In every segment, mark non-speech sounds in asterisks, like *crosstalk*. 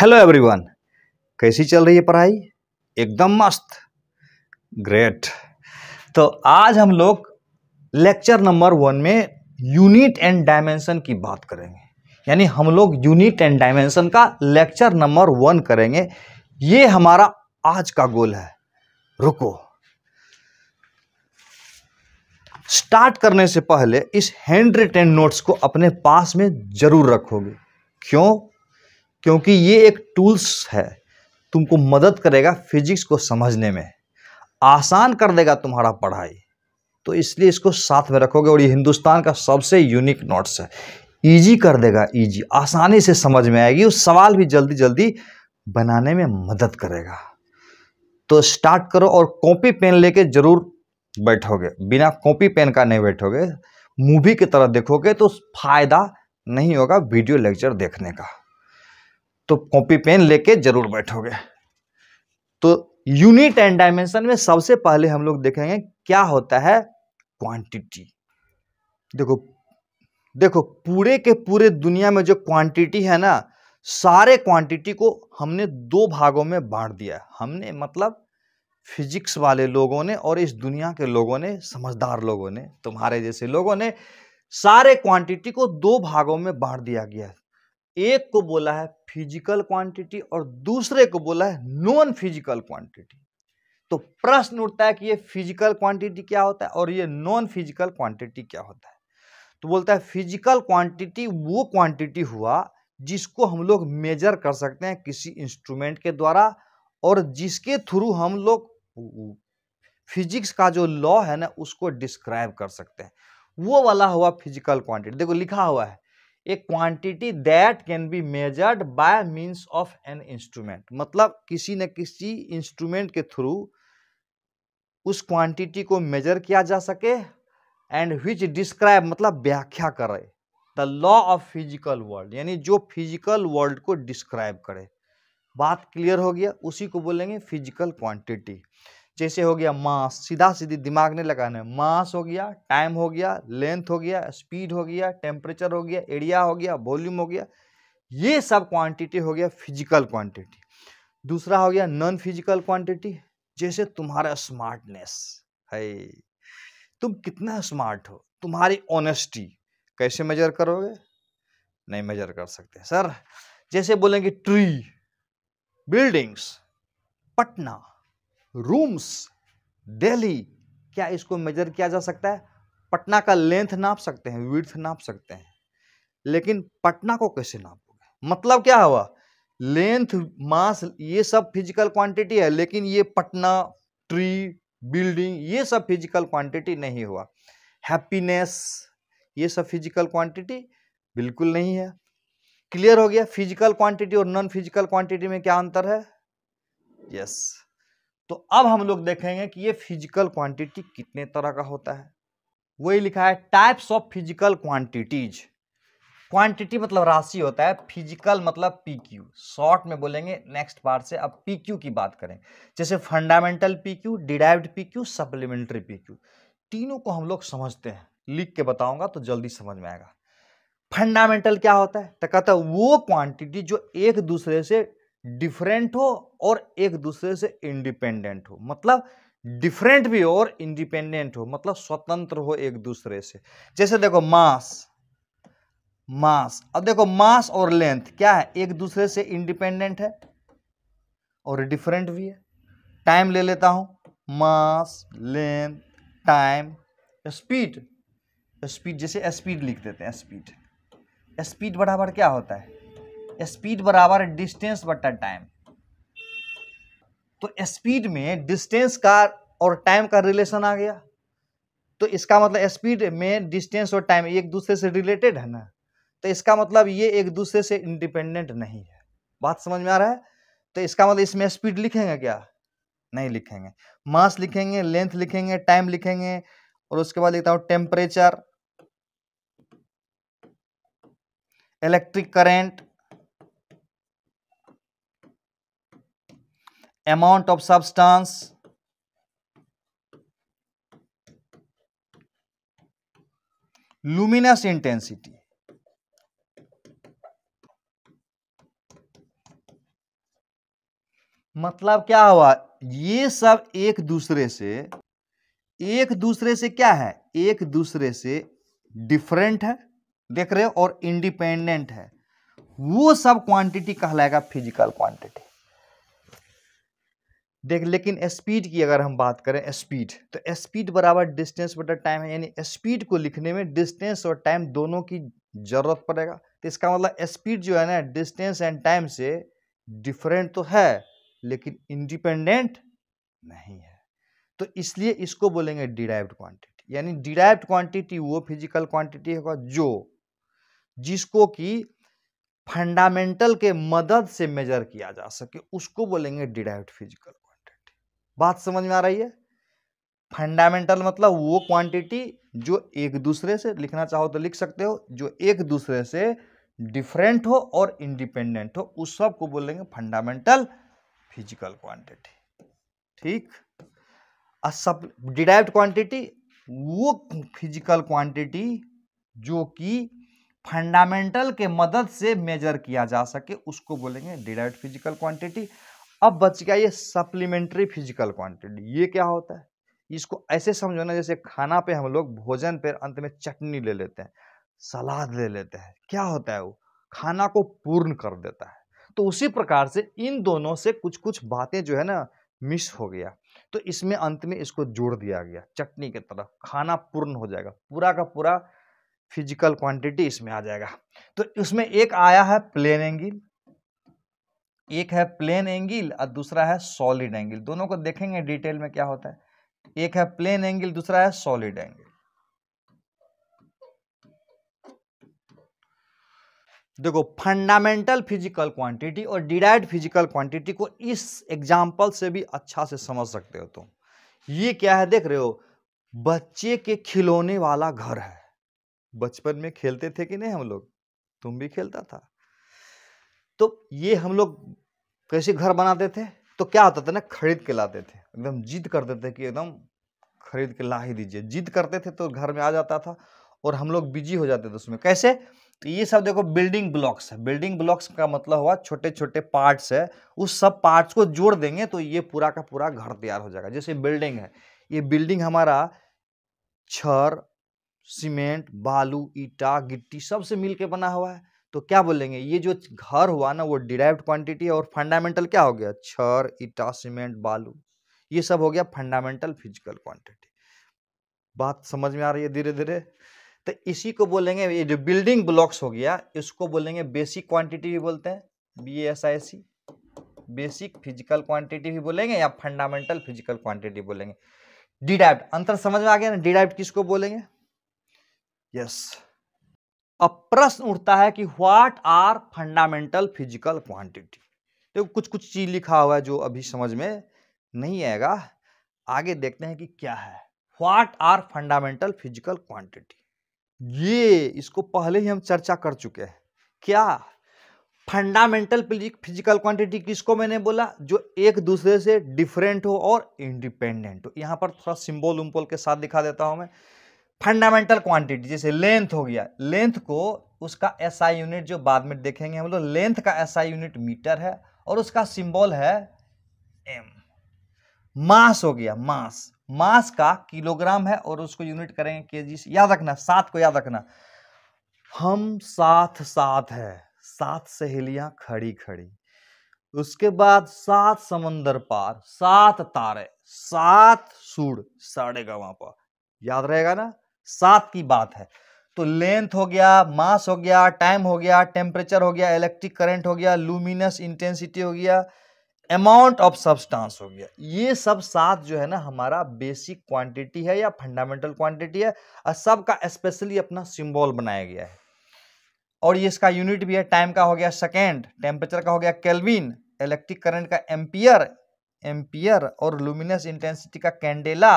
Hello everyone कैसी चल रही है पढ़ाई एकदम मस्त ग्रेट तो आज हम लोग लेक्चर नंबर वन में यूनिट एंड डायमेंशन की बात करेंगे यानी हम लोग यूनिट एंड डायमेंशन का लेक्चर नंबर वन करेंगे ये हमारा आज का गोल है रुको स्टार्ट करने से पहले इस हैंड रिटेन नोट्स को अपने पास में जरूर रखोगे क्यों क्योंकि ये एक टूल्स है तुमको मदद करेगा फिजिक्स को समझने में आसान कर देगा तुम्हारा पढ़ाई तो इसलिए इसको साथ में रखोगे और ये हिंदुस्तान का सबसे यूनिक नोट्स है ईजी कर देगा ईजी आसानी से समझ में आएगी उस सवाल भी जल्दी जल्दी बनाने में मदद करेगा तो स्टार्ट करो और कॉपी पेन लेके जरूर बैठोगे बिना कॉपी पेन का नहीं बैठोगे मूवी की तरह देखोगे तो फायदा नहीं होगा वीडियो लेक्चर देखने का तो कॉपी पेन लेके जरूर बैठोगे तो यूनिट एंड डायमेंशन में सबसे पहले हम लोग देखेंगे क्या होता है क्वांटिटी देखो देखो पूरे के पूरे दुनिया में जो क्वांटिटी है ना सारे क्वांटिटी को हमने दो भागों में बांट दिया हमने मतलब फिजिक्स वाले लोगों ने और इस दुनिया के लोगों ने समझदार लोगों ने तुम्हारे जैसे लोगों ने सारे क्वांटिटी को दो भागों में बांट दिया गया एक को बोला है फिजिकल क्वांटिटी और दूसरे को बोला है नॉन फिजिकल क्वांटिटी तो प्रश्न उठता है कि ये फिजिकल क्वांटिटी क्या होता है और ये नॉन फिजिकल क्वांटिटी क्या होता है तो बोलता है फिजिकल क्वांटिटी वो क्वांटिटी हुआ जिसको हम लोग मेजर कर सकते हैं किसी इंस्ट्रूमेंट के द्वारा और जिसके थ्रू हम लोग फिजिक्स का जो लॉ है ना उसको डिस्क्राइब कर सकते हैं वो वाला हुआ फिजिकल क्वांटिटी देखो लिखा हुआ है a quantity that can be measured by means of an instrument मतलब किसी न किसी इंस्ट्रूमेंट के थ्रू उस क्वांटिटी को मेजर किया जा सके एंड विच डिस्क्राइब मतलब व्याख्या करे the law of physical world यानी जो फिजिकल वर्ल्ड को डिस्क्राइब करे बात क्लियर हो गया उसी को बोलेंगे फिजिकल क्वांटिटी जैसे हो गया मास सीधा सीधी दिमाग ने लगाना है मास हो गया टाइम हो गया लेंथ हो गया स्पीड हो गया टेम्परेचर हो गया एरिया हो गया वॉल्यूम हो गया ये सब क्वांटिटी हो गया फिजिकल क्वांटिटी दूसरा हो गया नॉन फिजिकल क्वांटिटी जैसे तुम्हारा स्मार्टनेस है तुम कितना स्मार्ट हो तुम्हारी ऑनेस्टी कैसे मेजर करोगे नहीं मेजर कर सकते सर जैसे बोलेंगे tree buildings Patna rooms Delhi क्या इसको मेजर किया जा सकता है पटना का लेंथ नाप सकते हैं विर्थ नाप सकते हैं लेकिन पटना को कैसे नापोगे मतलब क्या हुआ लेंथ मास ये सब फिजिकल क्वांटिटी है लेकिन ये पटना ट्री बिल्डिंग ये सब फिजिकल क्वांटिटी नहीं हुआ हैप्पीनेस ये सब फिजिकल क्वांटिटी बिल्कुल नहीं है क्लियर हो गया फिजिकल क्वांटिटी और नॉन फिजिकल क्वांटिटी में क्या अंतर है यस yes. तो अब हम लोग देखेंगे कि ये फिजिकल क्वांटिटी कितने तरह का होता है वही लिखा है types of physical quantities quantity मतलब राशि होता है फिजिकल मतलब पी क्यू शॉर्ट में बोलेंगे नेक्स्ट पार्ट से अब पी क्यू की बात करें जैसे fundamental P Q derived P Q supplementary P Q तीनों को हम लोग समझते हैं लिख के बताऊंगा तो जल्दी समझ में आएगा फंडामेंटल क्या होता है तो कहता है वो क्वांटिटी जो एक दूसरे से डिफरेंट हो और एक दूसरे से इंडिपेंडेंट हो मतलब डिफरेंट भी हो और इंडिपेंडेंट हो मतलब स्वतंत्र हो एक दूसरे से जैसे देखो मास मास अब देखो मास और लेंथ क्या है एक दूसरे से इंडिपेंडेंट है और डिफरेंट भी है टाइम ले लेता हूं mass length time speed speed जैसे स्पीड लिख देते हैं स्पीड स्पीड बराबर क्या होता है स्पीड बराबर डिस्टेंस बटा टाइम तो स्पीड में डिस्टेंस का और टाइम का रिलेशन आ गया तो इसका मतलब स्पीड में डिस्टेंस और टाइम एक दूसरे से रिलेटेड है ना तो इसका मतलब ये एक दूसरे से इंडिपेंडेंट नहीं है बात समझ में आ रहा है तो इसका मतलब इसमें स्पीड लिखेंगे क्या नहीं लिखेंगे मास लिखेंगे लेंथ लिखेंगे टाइम लिखेंगे और उसके बाद लिखता हूं temperature electric current amount of substance luminous intensity मतलब क्या हुआ ये सब एक दूसरे से एक दूसरे से क्या है एक दूसरे से डिफरेंट है देख रहे हो और इंडिपेंडेंट है वो सब क्वांटिटी कहलाएगा फिजिकल क्वांटिटी देख लेकिन स्पीड की अगर हम बात करें स्पीड तो स्पीड बराबर डिस्टेंस बटा टाइम है यानी स्पीड को लिखने में डिस्टेंस और टाइम दोनों की जरूरत पड़ेगा तो इसका मतलब स्पीड जो है ना डिस्टेंस एंड टाइम से डिफरेंट तो है लेकिन इंडिपेंडेंट नहीं है तो इसलिए इसको बोलेंगे डिराइव्ड क्वांटिटी यानी डिराइव्ड क्वांटिटी वो फिजिकल क्वांटिटी होगा जो जिसको कि फंडामेंटल के मदद से मेजर किया जा सके उसको बोलेंगे डिराइव्ड फिजिकल बात समझ में आ रही है फंडामेंटल मतलब वो क्वांटिटी जो एक दूसरे से लिखना चाहो तो लिख सकते हो जो एक दूसरे से डिफरेंट हो और इंडिपेंडेंट हो उस सब को बोलेंगे फंडामेंटल फिजिकल क्वांटिटी ठीक सब डिराइव क्वांटिटी वो फिजिकल क्वांटिटी जो कि फंडामेंटल के मदद से मेजर किया जा सके उसको बोलेंगे डिराइव फिजिकल क्वांटिटी अब बच गया ये सप्लीमेंट्री फिजिकल क्वांटिटी ये क्या होता है इसको ऐसे समझो ना जैसे खाना पे हम लोग भोजन पे अंत में चटनी ले लेते हैं सलाद ले लेते हैं क्या होता है वो खाना को पूर्ण कर देता है तो उसी प्रकार से इन दोनों से कुछ कुछ बातें जो है ना मिस हो गया तो इसमें अंत में इसको जोड़ दिया गया चटनी की तरफ खाना पूर्ण हो जाएगा पूरा का पूरा फिजिकल क्वांटिटी इसमें आ जाएगा तो इसमें एक आया है प्लेन एंगिल एक है प्लेन एंगल और दूसरा है सॉलिड एंगल दोनों को देखेंगे डिटेल में क्या होता है एक है प्लेन एंगल दूसरा है सॉलिड एंगल देखो फंडामेंटल फिजिकल क्वांटिटी और डिराइड फिजिकल क्वांटिटी को इस एग्जाम्पल से भी अच्छा से समझ सकते हो तुम ये क्या है देख रहे हो बच्चे के खिलौने वाला घर है बचपन में खेलते थे कि नहीं हम लोग तुम भी खेलता था तो ये हम लोग कैसे घर बनाते थे तो क्या होता था ना खरीद के लाते थे एकदम जिद करते थे कि एकदम खरीद के ला ही दीजिए जिद करते थे तो घर में आ जाता था और हम लोग बिजी हो जाते थे उसमें कैसे तो ये सब देखो बिल्डिंग ब्लॉक्स है बिल्डिंग ब्लॉक्स का मतलब हुआ छोटे छोटे पार्ट्स है उस सब पार्ट्स को जोड़ देंगे तो ये पूरा का पूरा घर तैयार हो जाएगा जैसे बिल्डिंग है ये बिल्डिंग हमारा छर सीमेंट बालू ईटा गिट्टी सबसे मिल के बना हुआ है तो क्या बोलेंगे ये जो घर हुआ ना वो डिराइव्ड क्वांटिटी और फंडामेंटल क्या हो गया छर ईटा सीमेंट बालू ये सब हो गया फंडामेंटल फिजिकल क्वांटिटी बात समझ में आ रही है धीरे धीरे तो इसी को बोलेंगे ये जो बिल्डिंग ब्लॉक्स हो गया इसको बोलेंगे बेसिक क्वांटिटी भी बोलते हैं B S I C basic physical quantity भी बोलेंगे या फंडामेंटल फिजिकल क्वांटिटी बोलेंगे डिराइव्ड अंतर समझ में आ गया ना डिराइव्ड किसको बोलेंगे यस yes. अब प्रश्न उठता है कि what are fundamental physical quantity देखो कुछ कुछ चीज लिखा हुआ है जो अभी समझ में नहीं आएगा आगे देखते हैं कि क्या है what are fundamental physical quantity ये इसको पहले ही हम चर्चा कर चुके हैं क्या फंडामेंटल फिजिकल क्वांटिटी किसको मैंने बोला जो एक दूसरे से डिफरेंट हो और इंडिपेंडेंट हो यहां पर थोड़ा सिंबल उम्बोल के साथ दिखा देता हूं मैं फंडामेंटल क्वांटिटी जैसे लेंथ हो गया लेंथ को उसका एसआई SI यूनिट जो बाद में देखेंगे हम लोग लेंथ का एसआई SI यूनिट मीटर है और उसका सिंबल है एम मास हो गया मास मास का किलोग्राम है और उसको यूनिट करेंगे केजी से याद रखना सात को याद रखना हम साथ साथ है सात सहेलियां खड़ी खड़ी उसके बाद सात समंदर पार सात तारे सात सूर साढ़े गवा पर याद रहेगा ना सात की बात है तो लेंथ हो गया मास हो गया टाइम हो गया टेम्परेचर हो गया इलेक्ट्रिक करंट हो गया लूमिनस इंटेंसिटी हो गया अमाउंट ऑफ सब्सटेंस हो गया ये सब सात जो है ना हमारा बेसिक क्वांटिटी है या फंडामेंटल क्वांटिटी है और सब का स्पेशली अपना सिंबल बनाया गया है और ये इसका यूनिट भी है टाइम का हो गया सेकेंड टेम्परेचर का हो गया केल्विन इलेक्ट्रिक करंट का एम्पियर एम्पियर और लुमिनस इंटेंसिटी का कैंडेला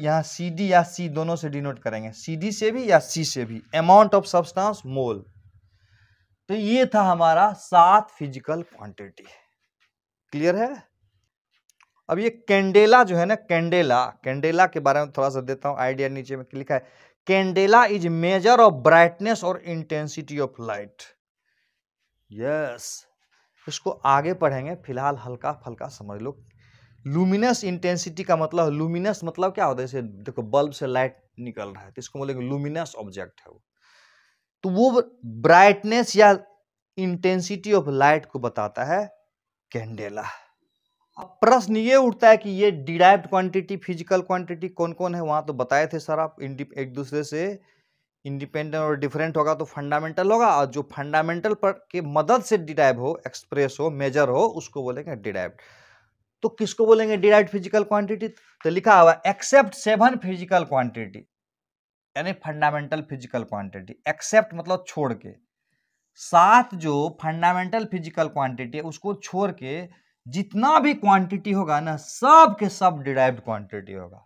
यहाँ सी डी या सी दोनों से डिनोट करेंगे सी डी से भी या सी से भी अमाउंट ऑफ सब्सटेंस मोल तो ये था हमारा सात फिजिकल क्वांटिटी क्लियर है अब ये कैंडेला जो है ना कैंडेला कैंडेला के बारे में थोड़ा सा देता हूँ आइडिया नीचे में लिखा है candela is measure of brightness और इंटेंसिटी ऑफ लाइट यस इसको आगे पढ़ेंगे फिलहाल हल्का फल्का समझ लो लुमिनस इंटेंसिटी का मतलब लुमिनस मतलब क्या होता है जैसे देखो बल्ब से लाइट निकल रहा है तो इसको बोलेंगे लुमिनस ऑब्जेक्ट है वो तो वो ब्राइटनेस या इंटेंसिटी ऑफ लाइट को बताता है कैंडेला अब प्रश्न ये उठता है कि ये डिराइव क्वांटिटी फिजिकल क्वांटिटी कौन कौन है वहाँ तो बताए थे सर आप एक दूसरे से इंडिपेंडेंट और डिफरेंट होगा तो फंडामेंटल होगा और जो फंडामेंटल पर के मदद से डिराइव हो एक्सप्रेस हो मेजर हो उसको बोलेंगे डिराइव्ड तो किसको बोलेंगे डिराइड फिजिकल क्वांटिटी तो लिखा हुआ एक्सेप्ट सेवन फिजिकल क्वांटिटी यानी फंडामेंटल फिजिकल क्वांटिटी एक्सेप्ट मतलब छोड़ के सात जो फंडामेंटल फिजिकल क्वांटिटी है उसको छोड़ के जितना भी क्वांटिटी होगा ना सब के सब डिराइव्ड क्वांटिटी होगा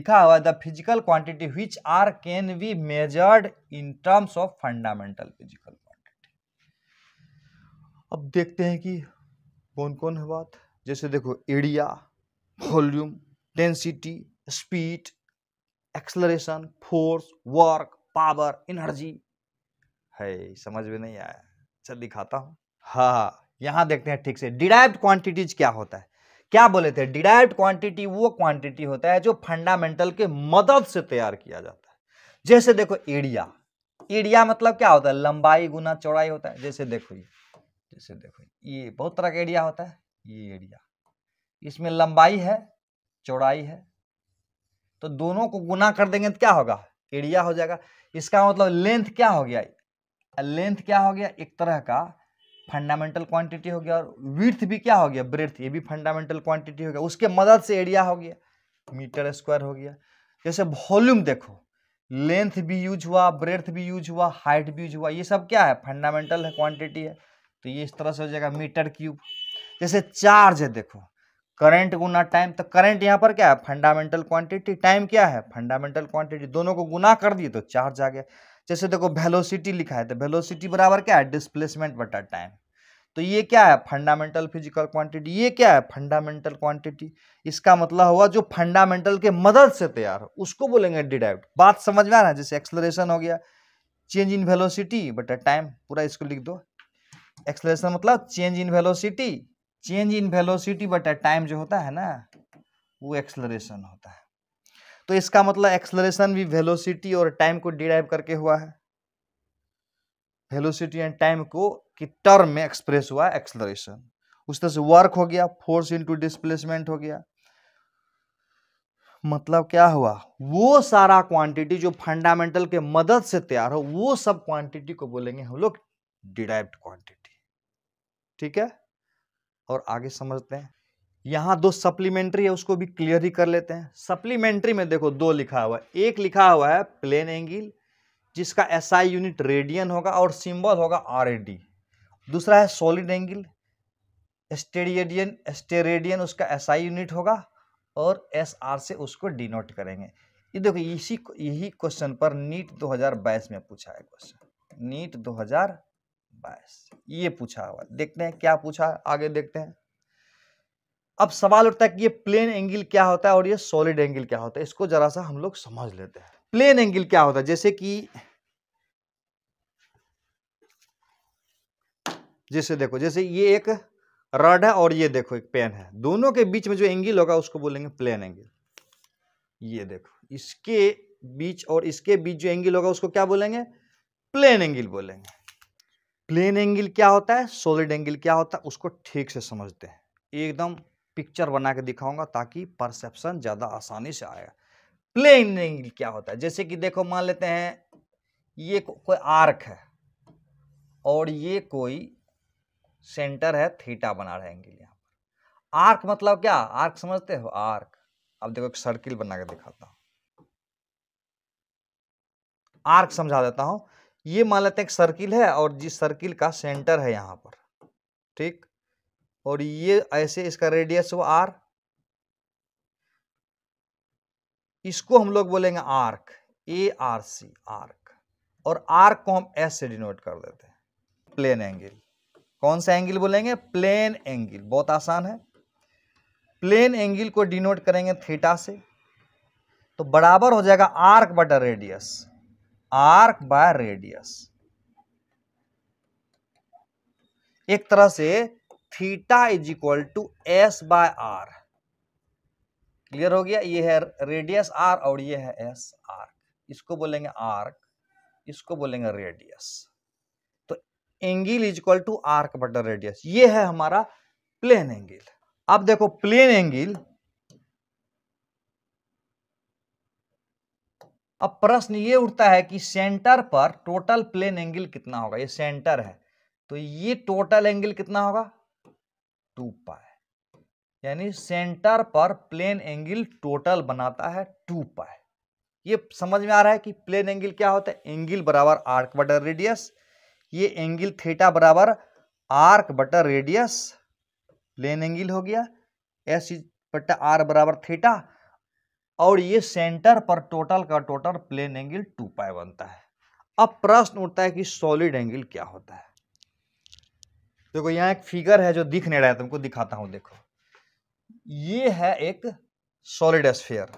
लिखा हुआ the physical quantity which are can be measured in terms of fundamental physical quantity अब देखते हैं कि कौन कौन है बात जैसे देखो area volume density speed acceleration force work power energy है समझ में नहीं आया चल दिखाता हूँ हाँ, हाँ यहाँ देखते हैं ठीक से डिराइव्ड क्वांटिटीज क्या होता है क्या बोले थे डिराइव्ड क्वांटिटी वो क्वांटिटी होता है जो फंडामेंटल के मदद से तैयार किया जाता है जैसे देखो एरिया एरिया मतलब क्या होता है लंबाई गुना चौड़ाई होता है जैसे देखो ये जैसे देखो ये बहुत तरह का एरिया होता है ये एरिया इसमें लंबाई है चौड़ाई है तो दोनों को गुना कर देंगे तो क्या होगा एरिया हो जाएगा इसका मतलब लेंथ क्या हो गया लेंथ क्या हो गया एक तरह का फंडामेंटल क्वांटिटी हो गया और विर्थ भी क्या हो गया ब्रेथ ये भी फंडामेंटल क्वांटिटी हो गया उसके मदद से एरिया हो गया मीटर स्क्वायर हो गया जैसे वॉल्यूम देखो लेंथ भी यूज हुआ ब्रेथ भी यूज हुआ हाइट भी यूज हुआ ये सब क्या है फंडामेंटल है क्वांटिटी है तो ये इस तरह से हो जाएगा मीटर क्यूब जैसे चार्ज है देखो करंट गुना टाइम तो करंट यहाँ पर क्या है फंडामेंटल क्वांटिटी टाइम क्या है फंडामेंटल क्वांटिटी दोनों को गुना कर दिए तो चार्ज आ गया जैसे देखो वेलोसिटी लिखा है तो वेलोसिटी बराबर क्या है डिस्प्लेसमेंट बटा टाइम तो ये क्या है फंडामेंटल फिजिकल क्वांटिटी ये क्या है फंडामेंटल क्वांटिटी इसका मतलब हुआ जो फंडामेंटल के मदद से तैयार हो उसको बोलेंगे डिडाइव बात समझ में आ रहा है जैसे एक्सलरेशन हो गया चेंज इन वेलोसिटी बटा टाइम पूरा इसको लिख दो एक्सलेशन मतलब change in velocity change in velocity बट एट टाइम जो होता है ना वो एक्सलरेशन होता है तो इसका मतलब एक्सलरेशन भी वेलोसिटी और टाइम को डिराइव करके हुआ है वेलोसिटी एंड टाइम को कि टर्म में एक्सप्रेस हुआ एक्सलरेशन उस तरह से वर्क हो गया फोर्स इनटू डिस्प्लेसमेंट हो गया मतलब क्या हुआ वो सारा क्वांटिटी जो फंडामेंटल के मदद से तैयार हो वो सब क्वांटिटी को बोलेंगे हम लोग डिराइव्ड क्वांटिटी ठीक है और आगे समझते हैं यहाँ दो सप्लीमेंट्री है उसको भी क्लियर ही कर लेते हैं सप्लीमेंट्री में देखो दो लिखा हुआ है एक लिखा हुआ है प्लेन एंगल जिसका एसआई यूनिट रेडियन होगा और सिंबल होगा आर दूसरा है सॉलिड एंगल स्टेडियडियन स्टेरेडियन उसका एसआई यूनिट होगा और एस आर से उसको डिनोट करेंगे ये देखो इसी यही क्वेश्चन पर नीट 2022 में पूछा है क्वेश्चन नीट 2000 बस ये पूछा हुआ देखते हैं क्या पूछा आगे देखते हैं अब सवाल उठता है कि ये प्लेन एंगल क्या होता है और ये सॉलिड एंगल क्या होता है इसको जरा सा हम लोग समझ लेते हैं प्लेन एंगल क्या होता है जैसे कि जैसे देखो जैसे ये एक रड है और ये देखो एक पेन है दोनों के बीच में जो एंगल होगा उसको बोलेंगे प्लेन एंगल ये देखो इसके बीच और इसके बीच जो एंगल होगा उसको क्या बोलेंगे प्लेन एंगल बोलेंगे प्लेन एंगल क्या होता है सॉलिड एंगल क्या होता है उसको ठीक से समझते हैं एकदम पिक्चर बना के दिखाऊंगा ताकि परसेप्शन ज़्यादा आसानी से आएगा प्लेन एंगल क्या होता है जैसे कि देखो मान लेते हैं ये को, कोई आर्क है और ये कोई सेंटर है थीटा बना रहे एंगल यहाँ पर आर्क मतलब क्या आर्क समझते हो आर्क अब देखो एक सर्किल बना के दिखाता हूँ आर्क समझा देता हूँ ये मान लेते हैं एक सर्किल है और जिस सर्किल का सेंटर है यहाँ पर ठीक और ये ऐसे इसका रेडियस हुआ आर इसको हम लोग बोलेंगे arc A R C arc और आर्क को हम एस से डिनोट कर देते हैं प्लेन एंगल कौन सा एंगल बोलेंगे प्लेन एंगल बहुत आसान है प्लेन एंगल को डिनोट करेंगे थीटा से तो बराबर हो जाएगा आर्क बटर रेडियस आर्क बाय रेडियस एक तरह से theta is equal to S by R clear हो गया ये है रेडियस आर और ये है एस आर इसको बोलेंगे आर्क इसको बोलेंगे रेडियस तो angle is equal to arc बटर रेडियस ये है हमारा प्लेन एंगल अब देखो प्लेन एंगल अब प्रश्न ये उठता है कि सेंटर पर टोटल प्लेन एंगल कितना होगा ये सेंटर है तो ये टोटल एंगल कितना होगा टू पाए यानी सेंटर पर प्लेन एंगल टोटल बनाता है टू पाए ये समझ में आ रहा है कि प्लेन एंगल क्या होता है एंगल बराबर आर्क बटर रेडियस ये एंगल थीटा बराबर आर्क बटर रेडियस प्लेन एंगल हो गया एस बट्टा आर बराबर थीटा और ये सेंटर पर टोटल का total plane angle two pi बनता है अब प्रश्न उठता है कि सॉलिड एंगल क्या होता है देखो यहाँ एक फिगर है जो दिख नहीं रहा है तुमको दिखाता हूँ देखो ये है एक सॉलिड स्फेयर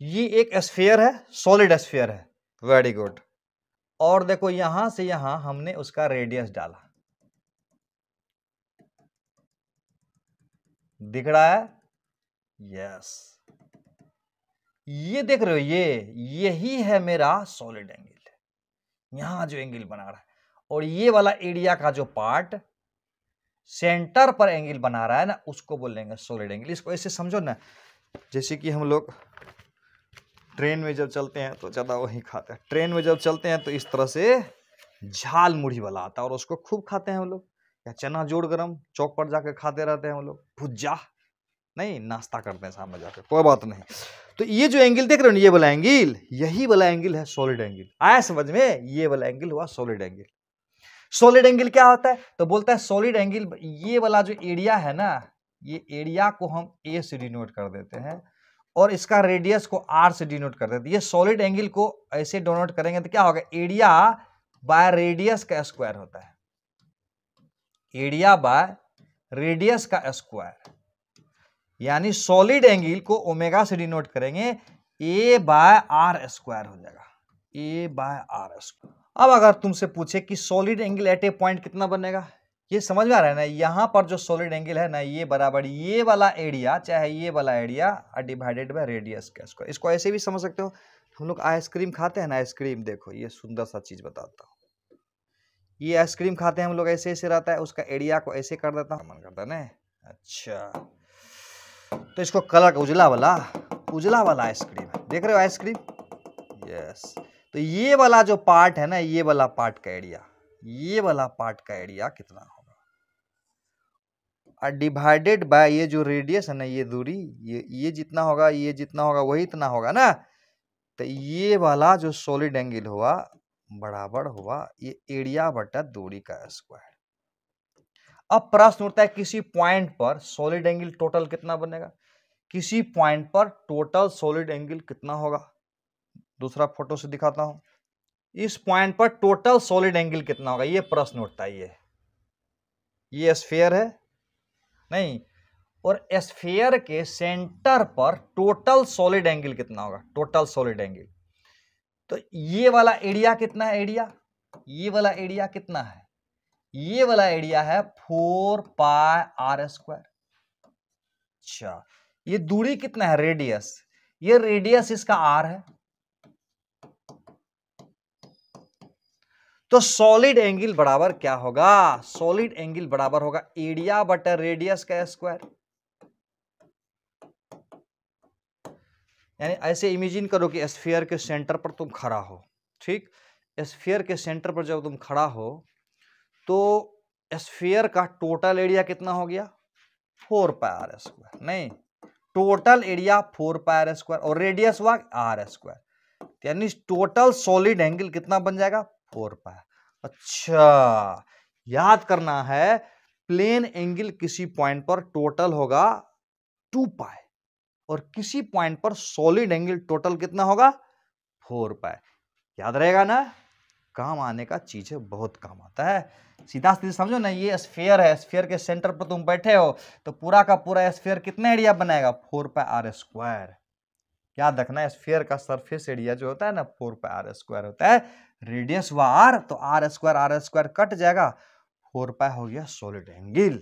ये एक स्फेयर है सॉलिड स्फेयर है वेरी गुड और देखो यहां से यहां हमने उसका रेडियस डाला दिख रहा है यस ये देख रहे हो ये यही है मेरा सॉलिड एंगल यहां जो एंगल बना रहा है और ये वाला एरिया का जो पार्ट सेंटर पर एंगल बना रहा है ना उसको बोलेंगे सॉलिड एंगल इसको ऐसे समझो ना जैसे कि हम लोग ट्रेन में जब चलते हैं तो ज़्यादा वही खाते हैं ट्रेन में जब चलते हैं तो इस तरह से झाल मुढ़ी वाला आता है और उसको खूब खाते हैं हम लोग या चना जोड़ गरम चौक पर जाकर खाते रहते हैं हम लोग भुजा नहीं नाश्ता करते हैं सामने जाकर कोई बात नहीं तो ये जो एंगल देख रहे हो ये वाला एंगल यही वाला एंगल है सॉलिड एंगल आया समझ में ये वाला एंगल हुआ सॉलिड एंगल सॉलिड एंगल क्या होता है तो बोलता है सॉलिड एंगल ये वाला जो एरिया है ना ये एरिया को हम ए से डिनोट कर देते हैं और इसका रेडियस को आर से डिनोट कर देते ये सॉलिड एंगल को ऐसे डोनोट करेंगे तो क्या होगा एरिया बाय रेडियस का स्क्वायर होता है एरिया बाय रेडियस का स्क्वायर यानी सॉलिड एंगल को ओमेगा से डिनोट करेंगे ए बाय आर स्क्वायर हो जाएगा ए बाय आर स्क्वायर अब अगर तुमसे पूछे कि solid angle at a point कितना बनेगा ये समझ में आ रहा है ना यहाँ पर जो सॉलिड एंगल है ना ये बराबर ये वाला एरिया चाहे ये वाला एरिया डिवाइडेड बाय रेडियस का स्क्वायर इसको ऐसे भी समझ सकते हो हम लोग आइसक्रीम खाते हैं ना आइसक्रीम देखो ये सुंदर सा चीज़ बताता हूँ ये आइसक्रीम खाते हैं हम लोग ऐसे ऐसे रहता है उसका एरिया को ऐसे कर देता हूँ मन करता है ना अच्छा तो इसको कलर का उजला वाला उजला वाला आइसक्रीम देख रहे हो आइसक्रीम यस तो ये वाला जो पार्ट है ना ये वाला पार्ट का एरिया ये वाला पार्ट का एरिया कितना और डिवाइडेड बाय ये जो रेडियस है ना ये दूरी ये ये जितना होगा ये जितना होगा वही इतना होगा ना तो ये वाला जो सॉलिड एंगल हुआ बराबर हुआ ये एरिया बटा दूरी का स्क्वायर अब प्रश्न उठता है किसी पॉइंट पर सॉलिड एंगल टोटल कितना बनेगा किसी पॉइंट पर टोटल सॉलिड एंगल कितना होगा दूसरा फोटो से दिखाता हूं इस पॉइंट पर टोटल सॉलिड एंगल कितना होगा ये प्रश्न उठता है ये ये स्फेयर है नहीं और स्फेयर के सेंटर पर टोटल सॉलिड एंगल कितना होगा टोटल सॉलिड एंगल तो ये वाला एरिया कितना है एरिया ये वाला एरिया कितना है ये वाला एरिया है फोर पाई आर स्क्वायर अच्छा ये दूरी कितना है रेडियस ये रेडियस इसका आर है तो सॉलिड एंगल बराबर क्या होगा सॉलिड एंगल बराबर होगा एरिया बटा रेडियस का स्क्वायर यानी ऐसे इमेजिन करो कि स्फीयर के सेंटर पर तुम खड़ा हो ठीक स्फीयर के सेंटर पर जब तुम खड़ा हो तो स्फीयर का टोटल एरिया कितना हो गया फोर पाई आर स्क्वायर नहीं total area four pi R square और रेडियस हुआ आर स्क्वायर यानी टोटल सॉलिड एंगल कितना बन जाएगा फोर पाया अच्छा याद करना है प्लेन एंगल किसी पॉइंट पर टोटल होगा टू पाए और किसी पॉइंट पर सॉलिड एंगल टोटल कितना होगा फोर पाए याद रहेगा ना काम आने का चीज है बहुत काम आता है सीधा सीधे समझो ना ये स्फेयर है स्फेयर के सेंटर पर तुम बैठे हो तो पूरा का पूरा स्फेयर कितना एरिया बनाएगा फोर पाए आर स्क्वायर याद रखना स्फेयर का सरफेस एरिया जो होता है ना फोर पाई आर स्क्वायर होता है रेडियस व आर तो R square R square cut जाएगा फोर पाई हो गया सॉलिड एंगल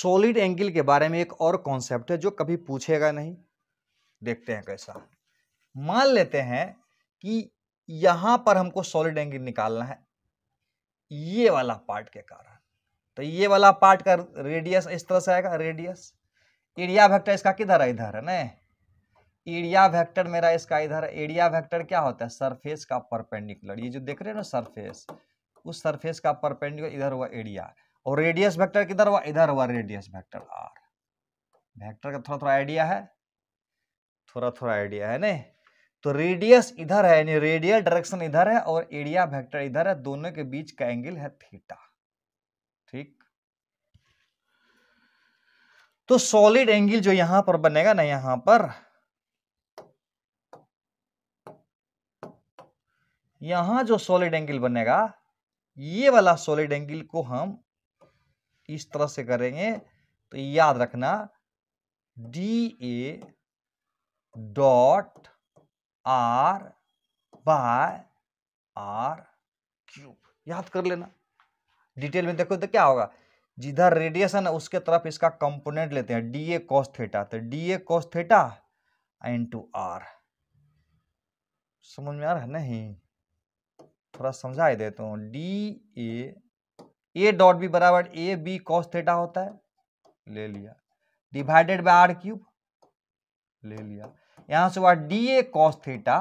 सॉलिड एंगल के बारे में एक और कॉन्सेप्ट है जो कभी पूछेगा नहीं देखते हैं कैसा मान लेते हैं कि यहां पर हमको सॉलिड एंगल निकालना है ये वाला पार्ट के कारण तो ये वाला पार्ट का रेडियस इस तरह से आएगा रेडियस एरिया वेक्टर इसका किधर है इधर है ना एरिया वेक्टर मेरा इसका इधर एरिया वेक्टर क्या होता है सरफेस का परपेंडिकुलर ये जो देख रहे हैं ना सरफेस उस सरफेस का परपेंडिकुलर इधर हुआ एरिया और रेडियस वेक्टर किधर हुआ इधर हुआ रेडियस वेक्टर आर वेक्टर का थोड़ा थोड़ा आइडिया है थोड़ा थोड़ा आइडिया है ना तो रेडियस इधर है यानी रेडियल डायरेक्शन इधर है और एरिया वेक्टर इधर है दोनों के बीच का एंगल है थीटा ठीक तो सॉलिड एंगल जो यहां पर बनेगा ना यहां पर यहां जो सॉलिड एंगल बनेगा ये वाला सॉलिड एंगल को हम इस तरह से करेंगे तो याद रखना d A dot R by R cube याद कर लेना डिटेल में देखो तो क्या होगा जिधर रेडिएशन है उसके तरफ इसका कंपोनेंट लेते हैं डी ए कॉस थेटा तो d A cos into R समझ में आ रहा है नहीं थोड़ा समझा देता हूँ d A A dot B बराबर ए बी कॉस थेटा होता है ले लिया डिवाइडेड बाय आर क्यूब ले लिया यहां से हुआ d A cos theta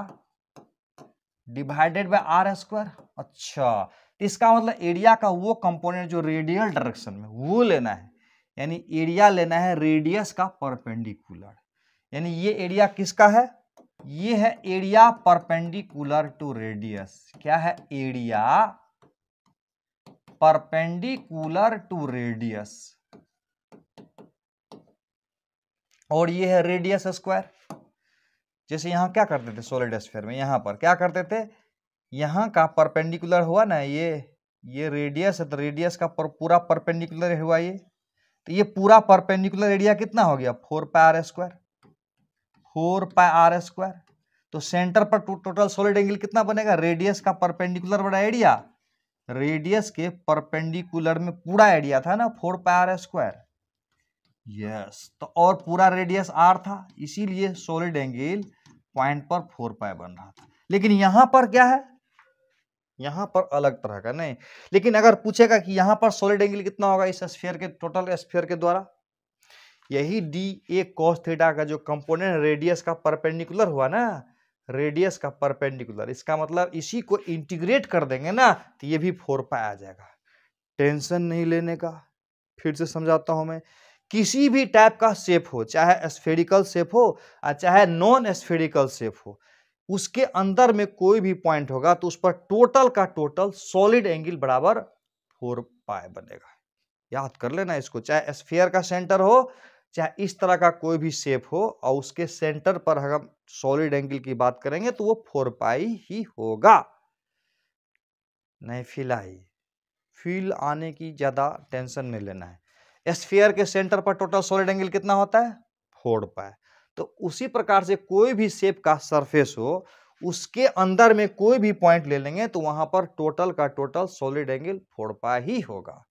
divided by R square अच्छा तो इसका मतलब एरिया का वो कंपोनेंट जो रेडियल डायरेक्शन में वो लेना है यानी एरिया लेना है रेडियस का परपेंडिकुलर यानी ये एरिया किसका है ये है एरिया परपेंडिकुलर टू रेडियस क्या है एरिया परपेंडिकुलर टू रेडियस और ये है रेडियस स्क्वायर जैसे यहां क्या करते थे सोलिड स्फेयर में यहां पर क्या करते थे यहां का परपेंडिकुलर हुआ ना ये ये रेडियस है तो रेडियस का पर, पूरा परपेंडिकुलर हुआ ये तो ये पूरा परपेंडिकुलर एरिया कितना हो गया four pi R square four pi R square तो सेंटर पर टोटल सॉलिड एंगल कितना बनेगा रेडियस का परपेंडिकुलर बड़ा एरिया रेडियस के परपेंडिकुलर में पूरा एरिया था ना four pi R square yes तो और पूरा रेडियस आर था इसीलिए सॉलिड एंगल पॉइंट पर फोर पाई बन रहा था लेकिन यहां पर क्या है यहां पर अलग तरह का नहीं लेकिन अगर पूछेगा कि यहां पर सॉलिड एंगल कितना होगा इस स्फीयर के टोटल स्फीयर के द्वारा यही डी ए कॉस थीटा का जो कंपोनेंट रेडियस का परपेंडिकुलर हुआ ना रेडियस का परपेंडिकुलर इसका मतलब इसी को इंटीग्रेट कर देंगे ना तो ये भी फोर पाई आ जाएगा टेंशन नहीं लेने का फिर से समझाता हूं मैं किसी भी टाइप का सेप हो चाहे स्फेरिकल सेप हो और चाहे नॉन स्फेरिकल शेप हो उसके अंदर में कोई भी पॉइंट होगा तो उस पर टोटल का टोटल सॉलिड एंगल बराबर फोर पाए बनेगा याद कर लेना इसको चाहे स्फेयर का सेंटर हो चाहे इस तरह का कोई भी शेप हो और उसके सेंटर पर हम सॉलिड एंगल की बात करेंगे तो वो फोर पाई ही होगा नहीं फिलाई फील आने की ज़्यादा टेंशन नहीं लेना है स्फीयर के सेंटर पर टोटल सॉलिड एंगल कितना होता है फोर पाई तो उसी प्रकार से कोई भी शेप का सरफेस हो उसके अंदर में कोई भी पॉइंट ले लेंगे तो वहां पर टोटल का total solid angle four pi ही होगा